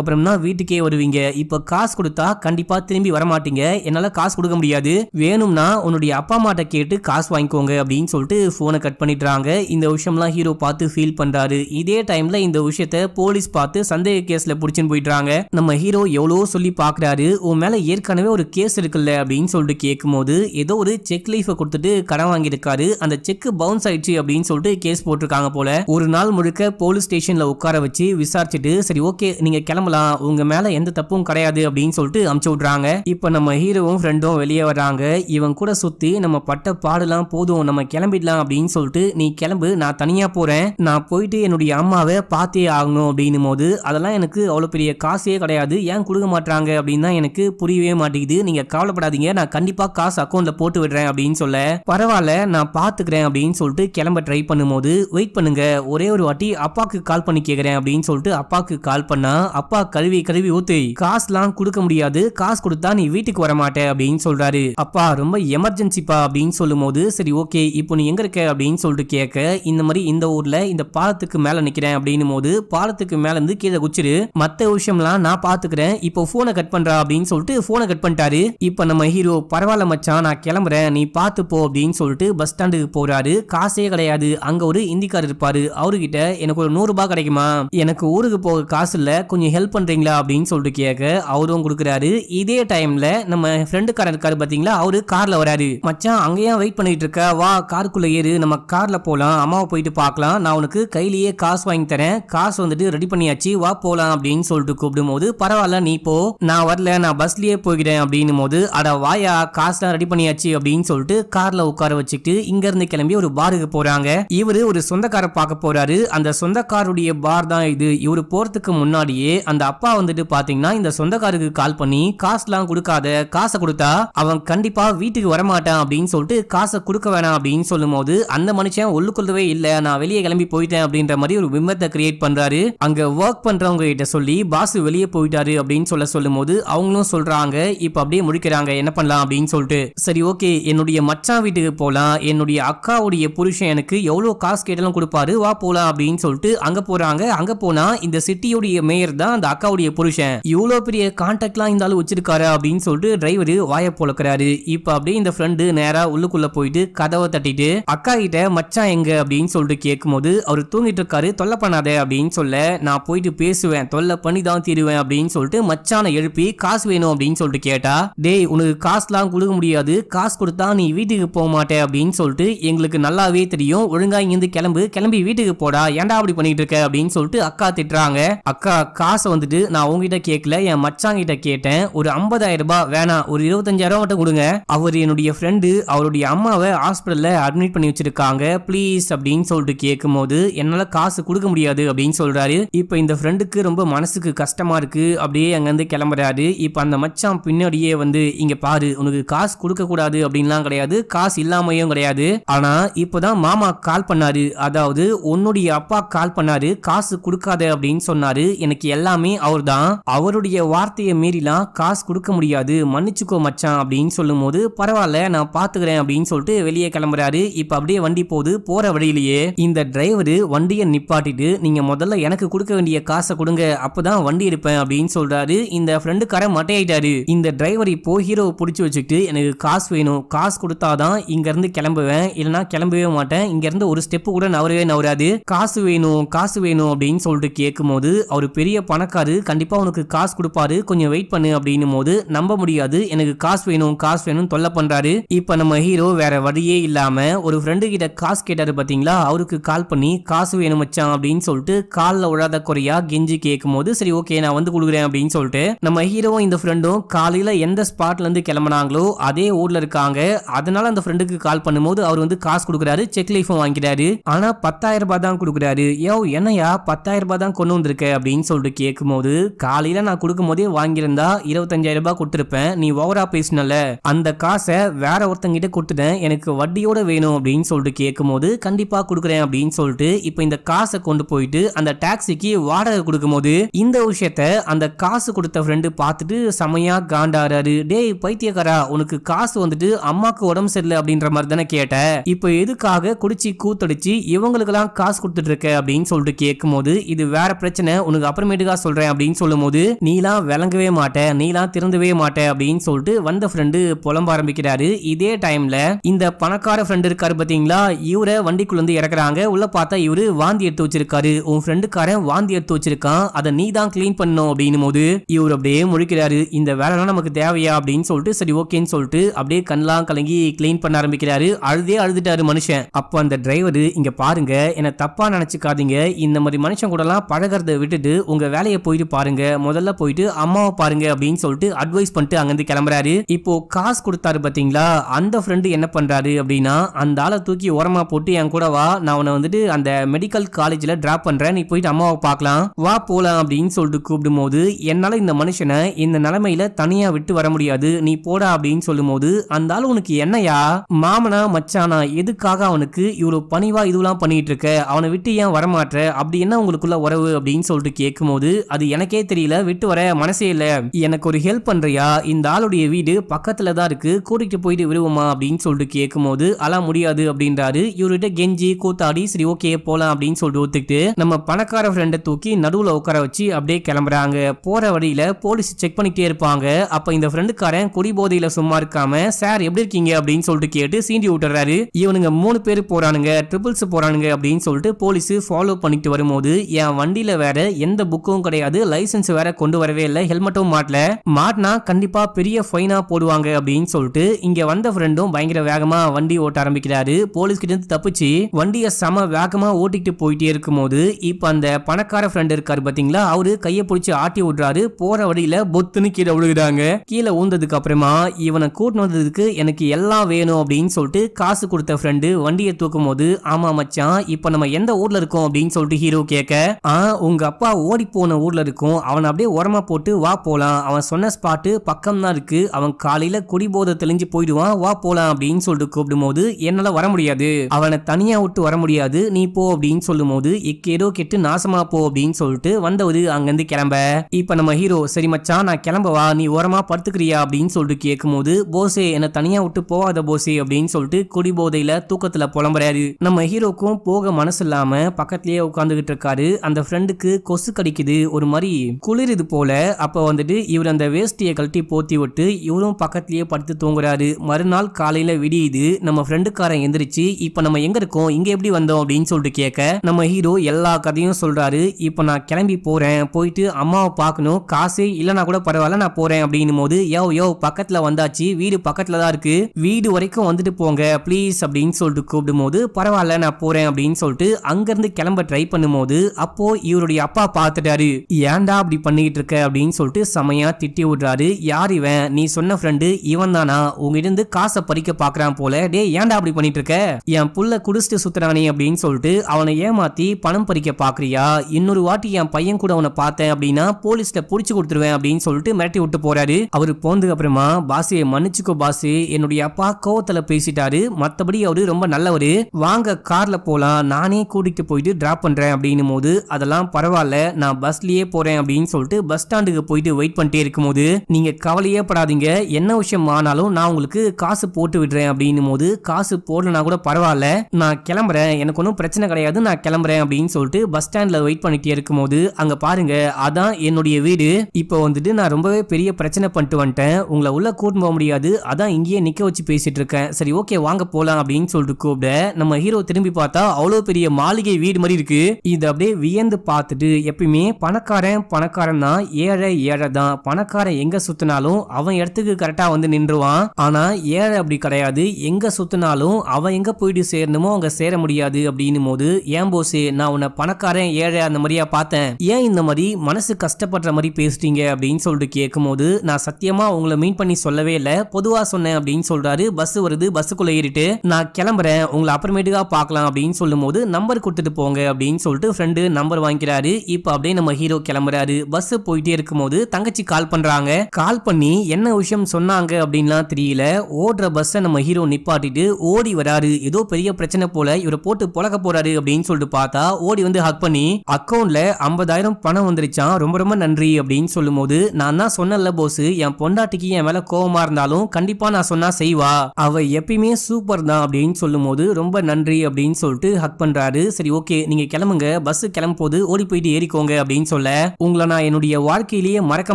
அப்புறம் தான் வீட்டுக்கே வருவீங்க நீங்க இப்போ காசு கொடுத்தா கண்டிப்பா திரும்பி வரமாட்டீங்க என்னால காசு கொடுக்க முடியாது வேணும்னா உன்னுடைய அப்பா அம்மாட்ட கேட்டு காசு வாங்கிக்கோங்க அப்படின்னு சொல்லிட்டு போனை கட் பண்ணிடுறாங்க இந்த விஷயம்லாம் ஹீரோ பார்த்து ஃபீல் பண்றாரு இதே டைம்ல இந்த விஷயத்த போலீஸ் பார்த்து சந்தேக கேஸ்ல புடிச்சுன்னு போயிடுறாங்க நம்ம ஹீரோ எவ்வளோ சொல்லி பாக்குறாரு உன் மேல ஏற்கனவே ஒரு கேஸ் இருக்குல்ல அப்படின்னு சொல்லிட்டு போது ஏதோ ஒரு செக் லைஃபை கொடுத்துட்டு கடன் வாங்கியிருக்காரு அந்த செக் பவுன்ஸ் ஆயிடுச்சு அப்படின்னு சொல்லிட்டு கேஸ் போட்டிருக்காங்க போல ஒரு நாள் முழுக்க போலீஸ் ஸ்டேஷன்ல உட்கார வச்சு விசாரிச்சுட்டு சரி ஓகே நீங்க கிளம்பலாம் உங்க மேல எந்த தப்பும் கிடையாது அப்படின்னு சொல்லிட்டு அமுச்சு விட்றாங்க இப்போ நம்ம ஹீரோவும் ஃப்ரெண்டும் வெளியே வர்றாங்க இவன் கூட சுத்தி நம்ம பட்ட பாடுலாம் போதும் நம்ம கிளம்பிடலாம் அப்படின்னு சொல்லிட்டு நீ கிளம்பு நான் தனியா போறேன் நான் போயிட்டு என்னுடைய அம்மாவை பார்த்தே ஆகணும் அப்படின்னும் போது அதெல்லாம் எனக்கு அவ்வளோ பெரிய காசே கிடையாது ஏன் கொடுக்க மாட்டாங்க அப்படின்னு தான் எனக்கு புரியவே மாட்டேங்குது நீங்க கவலைப்படாதீங்க நான் கண்டிப்பா காசு அக்கௌண்ட்ல போட்டு விடுறேன் அப்படின்னு சொல்ல பரவாயில்ல நான் பாத்துக்கிறேன் அப்படின்னு சொல்லிட்டு கிளம்ப ட்ரை பண்ணும்போது வெயிட் பண்ணுங்க ஒரே ஒரு வாட்டி அப்பாவுக்கு கால் பண்ணி கேட்கிறேன் அப்படின்னு சொல்லிட்டு அப்பாவுக்கு கால் பண்ணா அப்பா கழுவி கழுவி ஊத்து காசுலாம் கொடுக்க முடியாது காசு கொடுத்தா நீ வீட்டுக்கு வரமாட்டே அப்படின்னு சொல்றாரு அப்பா ரொம்ப எமர்ஜென்சிப்பா அப்படின்னு சொல்லும் போது சரி ஓகே இப்போ நீ எங்க இருக்க அப்படின்னு சொல்லிட்டு கேட்க இந்த மாதிரி இந்த ஊர்ல இந்த பாலத்துக்கு மேல நிக்கிறேன் அப்படின்னும் போது பாலத்துக்கு மேல இருந்து கீழே குச்சிரு மத்த விஷயம்லாம் நான் பாத்துக்கிறேன் இப்போ போனை கட் பண்றா அப்படின்னு சொல்லிட்டு போனை கட் பண்ணிட்டாரு இப்போ நம்ம ஹீரோ பரவாயில்ல மச்சான் நான் கிளம்புறேன் நீ பார்த்து போ அப்படின்னு சொல்லிட்டு பஸ் ஸ்டாண்டுக்கு போறாரு காசே கிடையாது அங்க ஒரு இந்திக்காரர் இருப்பாரு அவர்கிட்ட எனக்கு ஒரு நூறு ரூபாய் கிடைக்குமா எனக்கு ஊருக்கு போக காசு இல்ல கொஞ்சம் ஹெல்ப் பண்றீங்களா அப்படின்னு சொல்லிட்டு கேட்க அவரும் கொடுக்குறாரு இதே டைம்ல நம்ம ஃப்ரெண்டு காரன் இருக்காரு பாத்தீங்களா அவரு கார்ல வராரு மச்சான் அங்கேயும் வெயிட் பண்ணிட்டு இருக்க வா காருக்குள்ள ஏறு நம்ம கார்ல போலாம் அம்மாவை போயிட்டு பார்க்கலாம் நான் உனக்கு கையிலேயே காசு வாங்கி தரேன் காசு வந்துட்டு ரெடி பண்ணியாச்சு வா போலாம் அப்படின்னு சொல்லிட்டு கூப்பிடும் போது பரவாயில்ல நீ போ நான் வரல நான் பஸ்லயே போகிறேன் அப்படின்னும் போது அட வாயா காசுலாம் ரெடி பண்ணியாச்சு அப்படின்னு சொல்லிட்டு கார்ல உட்கார வச்சுட்டு இங்க இருந்து கிளம்பி ஒரு பாருக்கு போறாங்க இவரு ஒரு சொந்தக்கார பார்க்க போறாரு அந்த சொந்தக்காருடைய பார் தான் இது இவரு போறதுக்கு முன்னாடியே அந்த அப்பா வந்துட்டு பாத்தீங்கன்னா இந்த சொந்தக்காரருக்கு கால் பண்ணி காசுலாம் கொடுக்காத காசை கொடுத்தா அவன் கண்டிப்பா வீட்டுக்கு வரமாட்டான் அப்படின்னு சொல்லிட்டு காசை கொடுக்க வேணாம் அப்படின்னு சொல்லும் போது அந்த மனுஷன் உள்ளுக்குள்ளவே இல்ல நான் வெளியே கிளம்பி போயிட்டேன் அப்படின்ற மாதிரி ஒரு விம்பத்தை கிரியேட் பண்றாரு அங்க ஒர்க் பண்றவங்க கிட்ட சொல்லி பாஸ் வெளியே போயிட்டாரு அப்படின்னு சொல்ல சொல்லும் போது அவங்களும் சொல்றாங்க இப்ப அப்படியே முடிக்கிறாங்க என்ன பண்ணலாம் அப்படின்னு சொல்லிட்டு சரி ஓகே என்னுடைய மச்சான் வீட்டுக்கு போலாம் என்னுடைய அக்காவுடைய புருஷன் எனக்கு எவ்வளவு காசு கேட்டாலும் கொடுப்பாரு வா போலாம் அப்படின்னு சொல்லிட்டு அங்க போறாங்க அங்க போனா இந்த சிட்டியுடைய மேயர் தான் அந்த அக்காவுடைய புருஷன் எவ்வளோ பெரிய கான்டாக்ட்லாம் இருந்தாலும் வச்சிருக்காரு அப்படின்னு சொல்லிட்டு டிரைவர் வாயை போலக்கிறாரு இப்போ அப்படியே இந்த ஃப்ரெண்டு நேராக உள்ளுக்குள்ளே போயிட்டு கதவை தட்டிட்டு அக்கா கிட்ட மச்சான் எங்க அப்படின்னு சொல்லிட்டு கேட்கும்போது அவர் தூங்கிட்டு இருக்காரு தொல்லை பண்ணாத அப்படின்னு சொல்ல நான் போயிட்டு பேசுவேன் தொல்லை பண்ணி தான் தீருவேன் அப்படின்னு சொல்லிட்டு மச்சானை எழுப்பி காசு வேணும் அப்படின்னு சொல்லிட்டு கேட்டா டேய் உனக்கு காசுலாம் கொடுக்க முடியாது காசு கொடுத்தா நீ வீட்டுக்கு போக மாட்டே அப்படின்னு சொல்லிட்டு எங்களுக்கு நல்லாவே தெரியும் ஒழுங்கா இங்கிருந்து கிளம்பு கிளம்பி வீட்டுக்கு போடா ஏன்டா அப்படி பண்ணிட்டு இருக்க அப்படின்னு சொல்லிட்டு அக்கா திட்டுறாங்க அக்கா காசை வந்துட்டு நான் உங்ககிட்ட கேட்கல வீட்டில் என் கிட்ட கேட்டேன் ஒரு ஐம்பதாயிரம் ரூபாய் வேணாம் ஒரு இருபத்தஞ்சாயிரம் மட்டும் கொடுங்க அவர் என்னுடைய ஃப்ரெண்டு அவருடைய அம்மாவை ஹாஸ்பிட்டல்ல அட்மிட் பண்ணி வச்சிருக்காங்க ப்ளீஸ் அப்படின்னு சொல்லிட்டு கேட்கும் போது என்னால காசு கொடுக்க முடியாது அப்படின்னு சொல்றாரு இப்ப இந்த ஃப்ரெண்டுக்கு ரொம்ப மனசுக்கு கஷ்டமா இருக்கு அப்படியே அங்கிருந்து கிளம்புறாரு இப்ப அந்த மச்சான் பின்னாடியே வந்து இங்க பாரு உனக்கு காசு கொடுக்க கூடாது அப்படின்லாம் கிடையாது காசு இல்லாமையும் கிடையாது ஆனா இப்பதான் மாமா கால் பண்ணாரு அதாவது உன்னுடைய அப்பா கால் பண்ணாரு காசு கொடுக்காத அப்படின்னு சொன்னாரு எனக்கு எல்லாமே அவர் தான் அவர் அவருடைய வார்த்தையை மீறிலாம் காசு கொடுக்க முடியாது மன்னிச்சுக்கோ மச்சான் அப்படின்னு சொல்லும் போது பரவாயில்ல நான் பாத்துக்கிறேன் அப்படின்னு சொல்லிட்டு வெளியே கிளம்புறாரு இப்போ அப்படியே வண்டி போகுது போகிற வழியிலேயே இந்த டிரைவர் வண்டியை நிப்பாட்டிட்டு நீங்கள் முதல்ல எனக்கு கொடுக்க வேண்டிய காசை கொடுங்க அப்பதான் வண்டி எடுப்பேன் அப்படின்னு சொல்கிறாரு இந்த கரை மட்டையிட்டாரு இந்த டிரைவர் இப்போ ஹீரோ பிடிச்சி வச்சுக்கிட்டு எனக்கு காசு வேணும் காசு கொடுத்தாதான் இங்கேருந்து கிளம்புவேன் இல்லைன்னா கிளம்பவே மாட்டேன் இங்கேருந்து ஒரு ஸ்டெப்பு கூட நவரவே நவராது காசு வேணும் காசு வேணும் அப்படின்னு சொல்லிட்டு கேட்கும் போது அவர் பெரிய பணக்காரு கண்டிப்பாக உனக்கு காசு காசு கொடுப்பாரு கொஞ்சம் வெயிட் பண்ணு அப்படின்னும் போது நம்ப முடியாது எனக்கு காசு வேணும் காசு வேணும் தொல்லை பண்றாரு இப்ப நம்ம ஹீரோ வேற வழியே இல்லாம ஒரு ஃப்ரெண்டு கிட்ட காசு கேட்டாரு பாத்தீங்களா அவருக்கு கால் பண்ணி காசு வேணும் வச்சான் அப்படின்னு சொல்லிட்டு காலில் உழாத குறையா கெஞ்சி கேட்கும் போது சரி ஓகே நான் வந்து கொடுக்குறேன் அப்படின்னு சொல்லிட்டு நம்ம ஹீரோவும் இந்த ஃப்ரெண்டும் காலையில எந்த ஸ்பாட்ல இருந்து கிளம்புனாங்களோ அதே ஊர்ல இருக்காங்க அதனால அந்த ஃப்ரெண்டுக்கு கால் பண்ணும்போது அவர் வந்து காசு கொடுக்குறாரு செக் லைஃபும் வாங்கிறாரு ஆனா பத்தாயிரம் ரூபாய் தான் கொடுக்குறாரு ஏ என்னையா பத்தாயிரம் ரூபாய் தான் கொண்டு வந்திருக்க அப்படின்னு சொல்லிட்டு கேட்கும் போது காலையில நான் நான் கொடுக்கும் போதே வாங்கியிருந்தா இருபத்தஞ்சாயிரம் ரூபாய் கொடுத்துருப்பேன் நீ ஓவரா பேசினல அந்த காசை வேற ஒருத்தங்கிட்ட கொடுத்துட்டேன் எனக்கு வட்டியோட வேணும் அப்படின்னு சொல்லிட்டு கேட்கும்போது போது கண்டிப்பா கொடுக்குறேன் அப்படின்னு சொல்லிட்டு இப்போ இந்த காசை கொண்டு போயிட்டு அந்த டாக்ஸிக்கு வாடகை கொடுக்கும்போது இந்த விஷயத்த அந்த காசு கொடுத்த ஃப்ரெண்டு பார்த்துட்டு செமையா காண்டாராரு டேய் பைத்தியக்காரா உனக்கு காசு வந்துட்டு அம்மாக்கு உடம்பு சரியில்லை அப்படின்ற மாதிரி தானே கேட்ட இப்போ எதுக்காக குடிச்சு கூத்தடிச்சு இவங்களுக்கெல்லாம் காசு கொடுத்துட்டு இருக்க அப்படின்னு சொல்லிட்டு கேட்கும்போது இது வேற பிரச்சனை உனக்கு அப்புறமேட்டுக்கா சொல்றேன் அப்படின்னு சொல்லும் போது நீலாம் விளங்கவே மாட்டேன் நீலாம் திருந்தவே மாட்டேன் அப்படின்னு சொல்லிட்டு வந்த ஃப்ரெண்டு புலம்ப ஆரம்பிக்கிறாரு இதே டைம்ல இந்த பணக்கார ஃப்ரெண்டு இருக்காரு பாத்தீங்களா இவரை வண்டிக்குள்ள இருந்து இறக்குறாங்க உள்ள பார்த்தா இவரு வாந்தி எடுத்து வச்சிருக்காரு உன் ஃப்ரெண்டுக்காரன் வாந்தி எடுத்து வச்சிருக்கான் அதை நீ தான் கிளீன் பண்ணும் அப்படின்னும் போது இவர் அப்படியே முழிக்கிறாரு இந்த வேலைலாம் நமக்கு தேவையா அப்படின்னு சொல்லிட்டு சரி ஓகேன்னு சொல்லிட்டு அப்படியே கண்ணெல்லாம் கலங்கி கிளீன் பண்ண ஆரம்பிக்கிறாரு அழுதே அழுதுட்டாரு மனுஷன் அப்போ அந்த டிரைவர் இங்க பாருங்க என்ன தப்பா நினைச்சுக்காதீங்க இந்த மாதிரி மனுஷன் கூடலாம் பழகறத விட்டுட்டு உங்க வேலையை போயிட்டு பாருங்க முதல்ல காரில் போயிட்டு அம்மாவை பாருங்க அப்படின்னு சொல்லிட்டு அட்வைஸ் பண்ணிட்டு அங்கிருந்து கிளம்புறாரு இப்போ காசு கொடுத்தாரு பாத்தீங்களா அந்த ஃப்ரெண்டு என்ன பண்றாரு அப்படின்னா அந்த ஆளை தூக்கி உரமா போட்டு என் கூட வா நான் உன்னை வந்துட்டு அந்த மெடிக்கல் காலேஜ்ல ட்ராப் பண்றேன் நீ போயிட்டு அம்மாவை பார்க்கலாம் வா போகலாம் அப்படின்னு சொல்லிட்டு கூப்பிடும் போது என்னால இந்த மனுஷனை இந்த நிலமையில தனியா விட்டு வர முடியாது நீ போடா அப்படின்னு சொல்லும் போது அந்த ஆள் உனக்கு என்னையா மாமனா மச்சானா எதுக்காக அவனுக்கு இவ்வளோ பணிவா இதுவெல்லாம் பண்ணிட்டு இருக்க அவனை விட்டு ஏன் வரமாட்ட அப்படி என்ன உங்களுக்குள்ள உறவு அப்படின்னு சொல்லிட்டு கேட்கும் போது அது எனக்கே தெரியல விட்டு போயிட்டு வர மனசே இல்லை எனக்கு ஒரு ஹெல்ப் பண்றியா இந்த ஆளுடைய வீடு பக்கத்துல தான் இருக்கு கூட்டிட்டு போயிட்டு விடுவோமா அப்படின்னு சொல்லிட்டு கேட்கும் போது அலா முடியாது அப்படின்றாரு இவர்கிட்ட கெஞ்சி கூத்தாடி சரி ஓகே போலாம் அப்படின்னு சொல்லிட்டு ஒத்துக்கிட்டு நம்ம பணக்கார ஃப்ரெண்டை தூக்கி நடுவுல உட்கார வச்சு அப்படியே கிளம்புறாங்க போற வழியில போலீஸ் செக் பண்ணிக்கிட்டே இருப்பாங்க அப்ப இந்த ஃப்ரெண்டுக்காரன் குடிபோதையில சும்மா இருக்காம சார் எப்படி இருக்கீங்க அப்படின்னு சொல்லிட்டு கேட்டு சீண்டி விட்டுறாரு இவனுங்க மூணு பேர் போறானுங்க ட்ரிபிள்ஸ் போறானுங்க அப்படின்னு சொல்லிட்டு போலீஸ் ஃபாலோ பண்ணிட்டு வரும்போது என் வண்டியில வேற எந்த புக்கும் கிடையாது லைசன்ஸ் வேற கொண்டு கொண்டு வரவே இல்லை ஹெல்மெட்டும் மாட்டல மாட்டினா கண்டிப்பா பெரிய ஃபைனா போடுவாங்க அப்படின்னு சொல்லிட்டு இங்க வந்த ஃப்ரெண்டும் பயங்கர வேகமா வண்டி ஓட்ட ஆரம்பிக்கிறாரு போலீஸ் கிட்ட இருந்து தப்பிச்சு வண்டியை செம வேகமா ஓட்டிட்டு போயிட்டே இருக்கும் போது இப்ப அந்த பணக்கார ஃப்ரெண்ட் இருக்காரு பாத்தீங்களா அவரு கையை பிடிச்சி ஆட்டி விடுறாரு போற வழியில பொத்துன்னு கீழே விழுகிறாங்க கீழே ஊந்ததுக்கு அப்புறமா இவனை கூட்டினு வந்ததுக்கு எனக்கு எல்லாம் வேணும் அப்படின்னு சொல்லிட்டு காசு கொடுத்த ஃப்ரெண்டு வண்டியை தூக்கும் போது ஆமா மச்சான் இப்ப நம்ம எந்த ஊர்ல இருக்கோம் அப்படின்னு சொல்லிட்டு ஹீரோ கேட்க ஆஹ் உங்க அப்பா ஓடி போன ஊர்ல இருக்கும் அவன் அப்படியே உரமா போட்டு வா போகலாம் அவன் சொன்ன ஸ்பாட்டு பக்கம் தான் இருக்கு அவன் காலையில குடிபோதை தெளிஞ்சு போயிடுவான் வா போலாம் அப்படின்னு சொல்லிட்டு கூப்பிடும்போது என்னால் வர முடியாது அவனை தனியா விட்டு வர முடியாது நீ போ அப்படின்னு சொல்லும் போது எக்கேதோ கெட்டு நாசமா போ அப்படின்னு சொல்லிட்டு வந்தவது அங்கிருந்து கிளம்ப இப்போ நம்ம ஹீரோ சரி மச்சான் நான் கிளம்பவா நீ உரமா படுத்துக்கிறியா அப்படின்னு சொல்லிட்டு கேட்கும்போது போசே என்னை தனியா விட்டு போகாத போசே அப்படின்னு சொல்லிட்டு குடிபோதையில தூக்கத்தில் புலம்புறாரு நம்ம ஹீரோக்கும் போக மனசு இல்லாமல் பக்கத்திலேயே உட்காந்துகிட்டு இருக்காரு அந்த ஃப்ரெண்டுக்கு கொசு கடிக்குது ஒரு மாதிரி குளிருது தெரிஞ்சது போல அப்போ வந்துட்டு இவர் அந்த வேஷ்டியை கழட்டி போத்தி விட்டு இவரும் பக்கத்துலேயே படுத்து தூங்குறாரு மறுநாள் காலையில் விடியுது நம்ம ஃப்ரெண்டுக்காரன் எந்திரிச்சு இப்போ நம்ம எங்கே இருக்கோம் இங்கே எப்படி வந்தோம் அப்படின்னு சொல்லிட்டு கேட்க நம்ம ஹீரோ எல்லா கதையும் சொல்கிறாரு இப்போ நான் கிளம்பி போகிறேன் போயிட்டு அம்மாவை பார்க்கணும் காசு இல்லைனா கூட பரவாயில்ல நான் போகிறேன் அப்படின்னும் போது யோ யோ பக்கத்தில் வந்தாச்சு வீடு பக்கத்தில் தான் இருக்குது வீடு வரைக்கும் வந்துட்டு போங்க ப்ளீஸ் அப்படின்னு சொல்லிட்டு கூப்பிடும் போது பரவாயில்ல நான் போறேன் அப்படின்னு சொல்லிட்டு அங்கிருந்து கிளம்ப ட்ரை பண்ணும்போது அப்போ இவருடைய அப்பா பார்த்துட்டாரு ஏன்டா அப்படி பண்ணிட்டு பண்ணிட்டு இருக்க அப்படின்னு சொல்லிட்டு செமையா திட்டி விடுறாரு யார் இவன் நீ சொன்ன ஃப்ரெண்டு இவன் தானா உங்ககிட்ட காசை பறிக்க பாக்குறான் போல டே ஏன்டா அப்படி பண்ணிட்டு இருக்க என் புள்ள குடிச்சிட்டு சுத்துறானே அப்படின்னு சொல்லிட்டு அவனை ஏமாத்தி பணம் பறிக்க பாக்குறியா இன்னொரு வாட்டி என் பையன் கூட அவனை பார்த்தேன் அப்படின்னா போலீஸ்ல புடிச்சு கொடுத்துருவேன் அப்படின்னு சொல்லிட்டு மிரட்டி விட்டு போறாரு அவரு போனதுக்கு அப்புறமா பாசியை மன்னிச்சுக்கோ பாசி என்னுடைய அப்பா கோவத்துல பேசிட்டாரு மத்தபடி அவரு ரொம்ப நல்லவரு வாங்க கார்ல போலாம் நானே கூட்டிட்டு போயிட்டு டிராப் பண்றேன் அப்படின்னும் போது அதெல்லாம் பரவாயில்ல நான் பஸ்லயே போறேன் அப்படின்னு சொல்லிட்டு பஸ் ஸ்டாண்டுக்கு போயிட்டு வெயிட் பண்ணிட்டே இருக்கும்போது நீங்க கவலையே படாதீங்க என்ன விஷயம் ஆனாலும் நான் உங்களுக்கு காசு போட்டு விடுறேன் அப்படின்னும் போது காசு போடலனா கூட பரவாயில்ல நான் கிளம்புறேன் எனக்கு ஒன்றும் பிரச்சனை கிடையாது நான் கிளம்புறேன் அப்படின்னு சொல்லிட்டு பஸ் ஸ்டாண்ட்ல வெயிட் பண்ணிட்டே இருக்கும்போது அங்க பாருங்க அதான் என்னுடைய வீடு இப்போ வந்துட்டு நான் ரொம்பவே பெரிய பிரச்சனை பண்ணிட்டு வந்துட்டேன் உங்களை உள்ள கூட்டு போக முடியாது அதான் இங்கேயே நிக்க வச்சு பேசிட்டு இருக்கேன் சரி ஓகே வாங்க போலாம் அப்படின்னு சொல்லிட்டு கூப்பிட நம்ம ஹீரோ திரும்பி பார்த்தா அவ்வளோ பெரிய மாளிகை வீடு மாதிரி இருக்கு இது அப்படியே வியந்து பார்த்துட்டு எப்பயுமே பணக்காரன் பணக்காரன் என்னன்னா ஏழை ஏழை தான் பணக்காரன் எங்க சுத்தினாலும் அவன் இடத்துக்கு கரெக்டா வந்து நின்றுவான் ஆனா ஏழை அப்படி கிடையாது எங்க சுத்தினாலும் அவன் எங்க போயிட்டு சேரணுமோ அங்க சேர முடியாது அப்படின்னும் போது ஏன் போசு நான் உன்னை பணக்காரன் ஏழை அந்த மாதிரியா பார்த்தேன் ஏன் இந்த மாதிரி மனசு கஷ்டப்படுற மாதிரி பேசிட்டீங்க அப்படின்னு சொல்லிட்டு கேட்கும் போது நான் சத்தியமா உங்களை மீன் பண்ணி சொல்லவே இல்லை பொதுவா சொன்னேன் அப்படின்னு சொல்றாரு பஸ் வருது பஸ்ஸுக்குள்ள ஏறிட்டு நான் கிளம்புறேன் உங்களை அப்புறமேட்டுக்கா பாக்கலாம் அப்படின்னு சொல்லும் போது நம்பர் கொடுத்துட்டு போங்க அப்படின்னு சொல்லிட்டு ஃப்ரெண்டு நம்பர் வாங்கிக்கிறாரு இப்போ அப்படியே நம்ம ஹீரோ கிளம்புறாரு பஸ் போயிட்டே இருக்கும்போது தங்கச்சி கால் பண்றாங்க கால் பண்ணி என்ன விஷயம் சொன்னாங்க அப்படின்லாம் தெரியல ஓடுற பஸ்ஸை நம்ம ஹீரோ நிப்பாட்டிட்டு ஓடி வராரு ஏதோ பெரிய பிரச்சனை போல இவரை போட்டு புழக்க போறாரு அப்படின்னு சொல்லிட்டு பார்த்தா ஓடி வந்து ஹக் பண்ணி அக்கௌண்ட்ல ஐம்பதாயிரம் பணம் வந்துருச்சான் ரொம்ப ரொம்ப நன்றி அப்படின்னு சொல்லும் போது நான் தான் சொன்னல போஸ் என் பொண்டாட்டிக்கு என் மேல கோவமா இருந்தாலும் கண்டிப்பா நான் சொன்னா செய்வா அவ எப்பயுமே சூப்பர் தான் அப்படின்னு சொல்லும் போது ரொம்ப நன்றி அப்படின்னு சொல்லிட்டு ஹக் பண்றாரு சரி ஓகே நீங்க கிளம்புங்க பஸ் கிளம்பும் போது ஓடி போயிட்டு ஏறிக்கோங்க அப்படின்னு சொல்ல உங்களை நான் என்னுடைய என்னுடைய வாழ்க்கையிலேயே மறக்க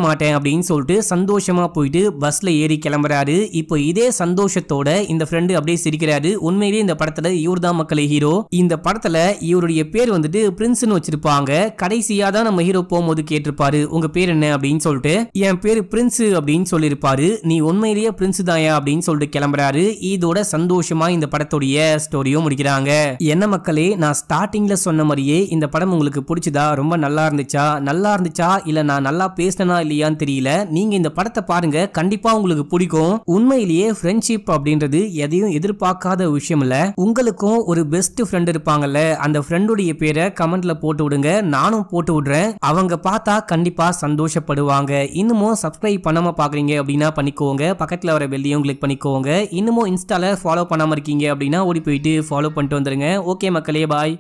மாட்டேன் அப்படின்னு சொல்லிட்டு சந்தோஷமா போயிட்டு பஸ்ல ஏறி கிளம்புறாரு இப்போ இதே சந்தோஷத்தோட இந்த ஃப்ரெண்டு அப்படியே சிரிக்கிறாரு உண்மையிலேயே இந்த படத்துல இவர் தான் மக்களை ஹீரோ இந்த படத்துல இவருடைய பேர் வந்துட்டு பிரின்ஸ் வச்சிருப்பாங்க கடைசியா தான் நம்ம ஹீரோ போகும்போது கேட்டிருப்பாரு உங்க பேர் என்ன அப்படின்னு சொல்லிட்டு என் பேர் பிரின்ஸ் அப்படின்னு சொல்லியிருப்பாரு நீ உண்மையிலேயே பிரின்ஸ் தாயா அப்படின்னு சொல்லிட்டு கிளம்புறாரு இதோட சந்தோஷமா இந்த படத்துடைய ஸ்டோரியும் முடிக்கிறாங்க என்ன மக்களே நான் ஸ்டார்டிங்ல சொன்ன மாதிரியே இந்த படம் உங்களுக்கு பிடிச்சதா ரொம்ப நல்லா இருந்துச்சா நல்லா இருந்துச்சா இல்ல நான் நல்லா பேசினா இல்லையான்னு தெரியல நீங்க இந்த படத்தை பாருங்க கண்டிப்பா உங்களுக்கு பிடிக்கும் உண்மையிலேயே ஃப்ரெண்ட்ஷிப் அப்படின்றது எதையும் எதிர்பார்க்காத விஷயம் இல்ல உங்களுக்கும் ஒரு பெஸ்ட் ஃப்ரெண்ட் இருப்பாங்கல்ல அந்த ஃப்ரெண்டுடைய பேரை கமெண்ட்ல போட்டு விடுங்க நானும் போட்டு விடுறேன் அவங்க பார்த்தா கண்டிப்பா சந்தோஷப்படுவாங்க இன்னமும் சப்ஸ்கிரைப் பண்ணாம பாக்குறீங்க அப்படின்னா பண்ணிக்கோங்க பக்கத்துல வர பெல்லையும் கிளிக் பண்ணிக்கோங்க இன்னமும் இன்ஸ்டால ஃபாலோ பண்ணாம இருக்கீங்க அப்படின்னா ஓடி போயிட்டு ஃபாலோ பண்ணிட்டு வந்துருங்க ஓகே மக்களே பாய்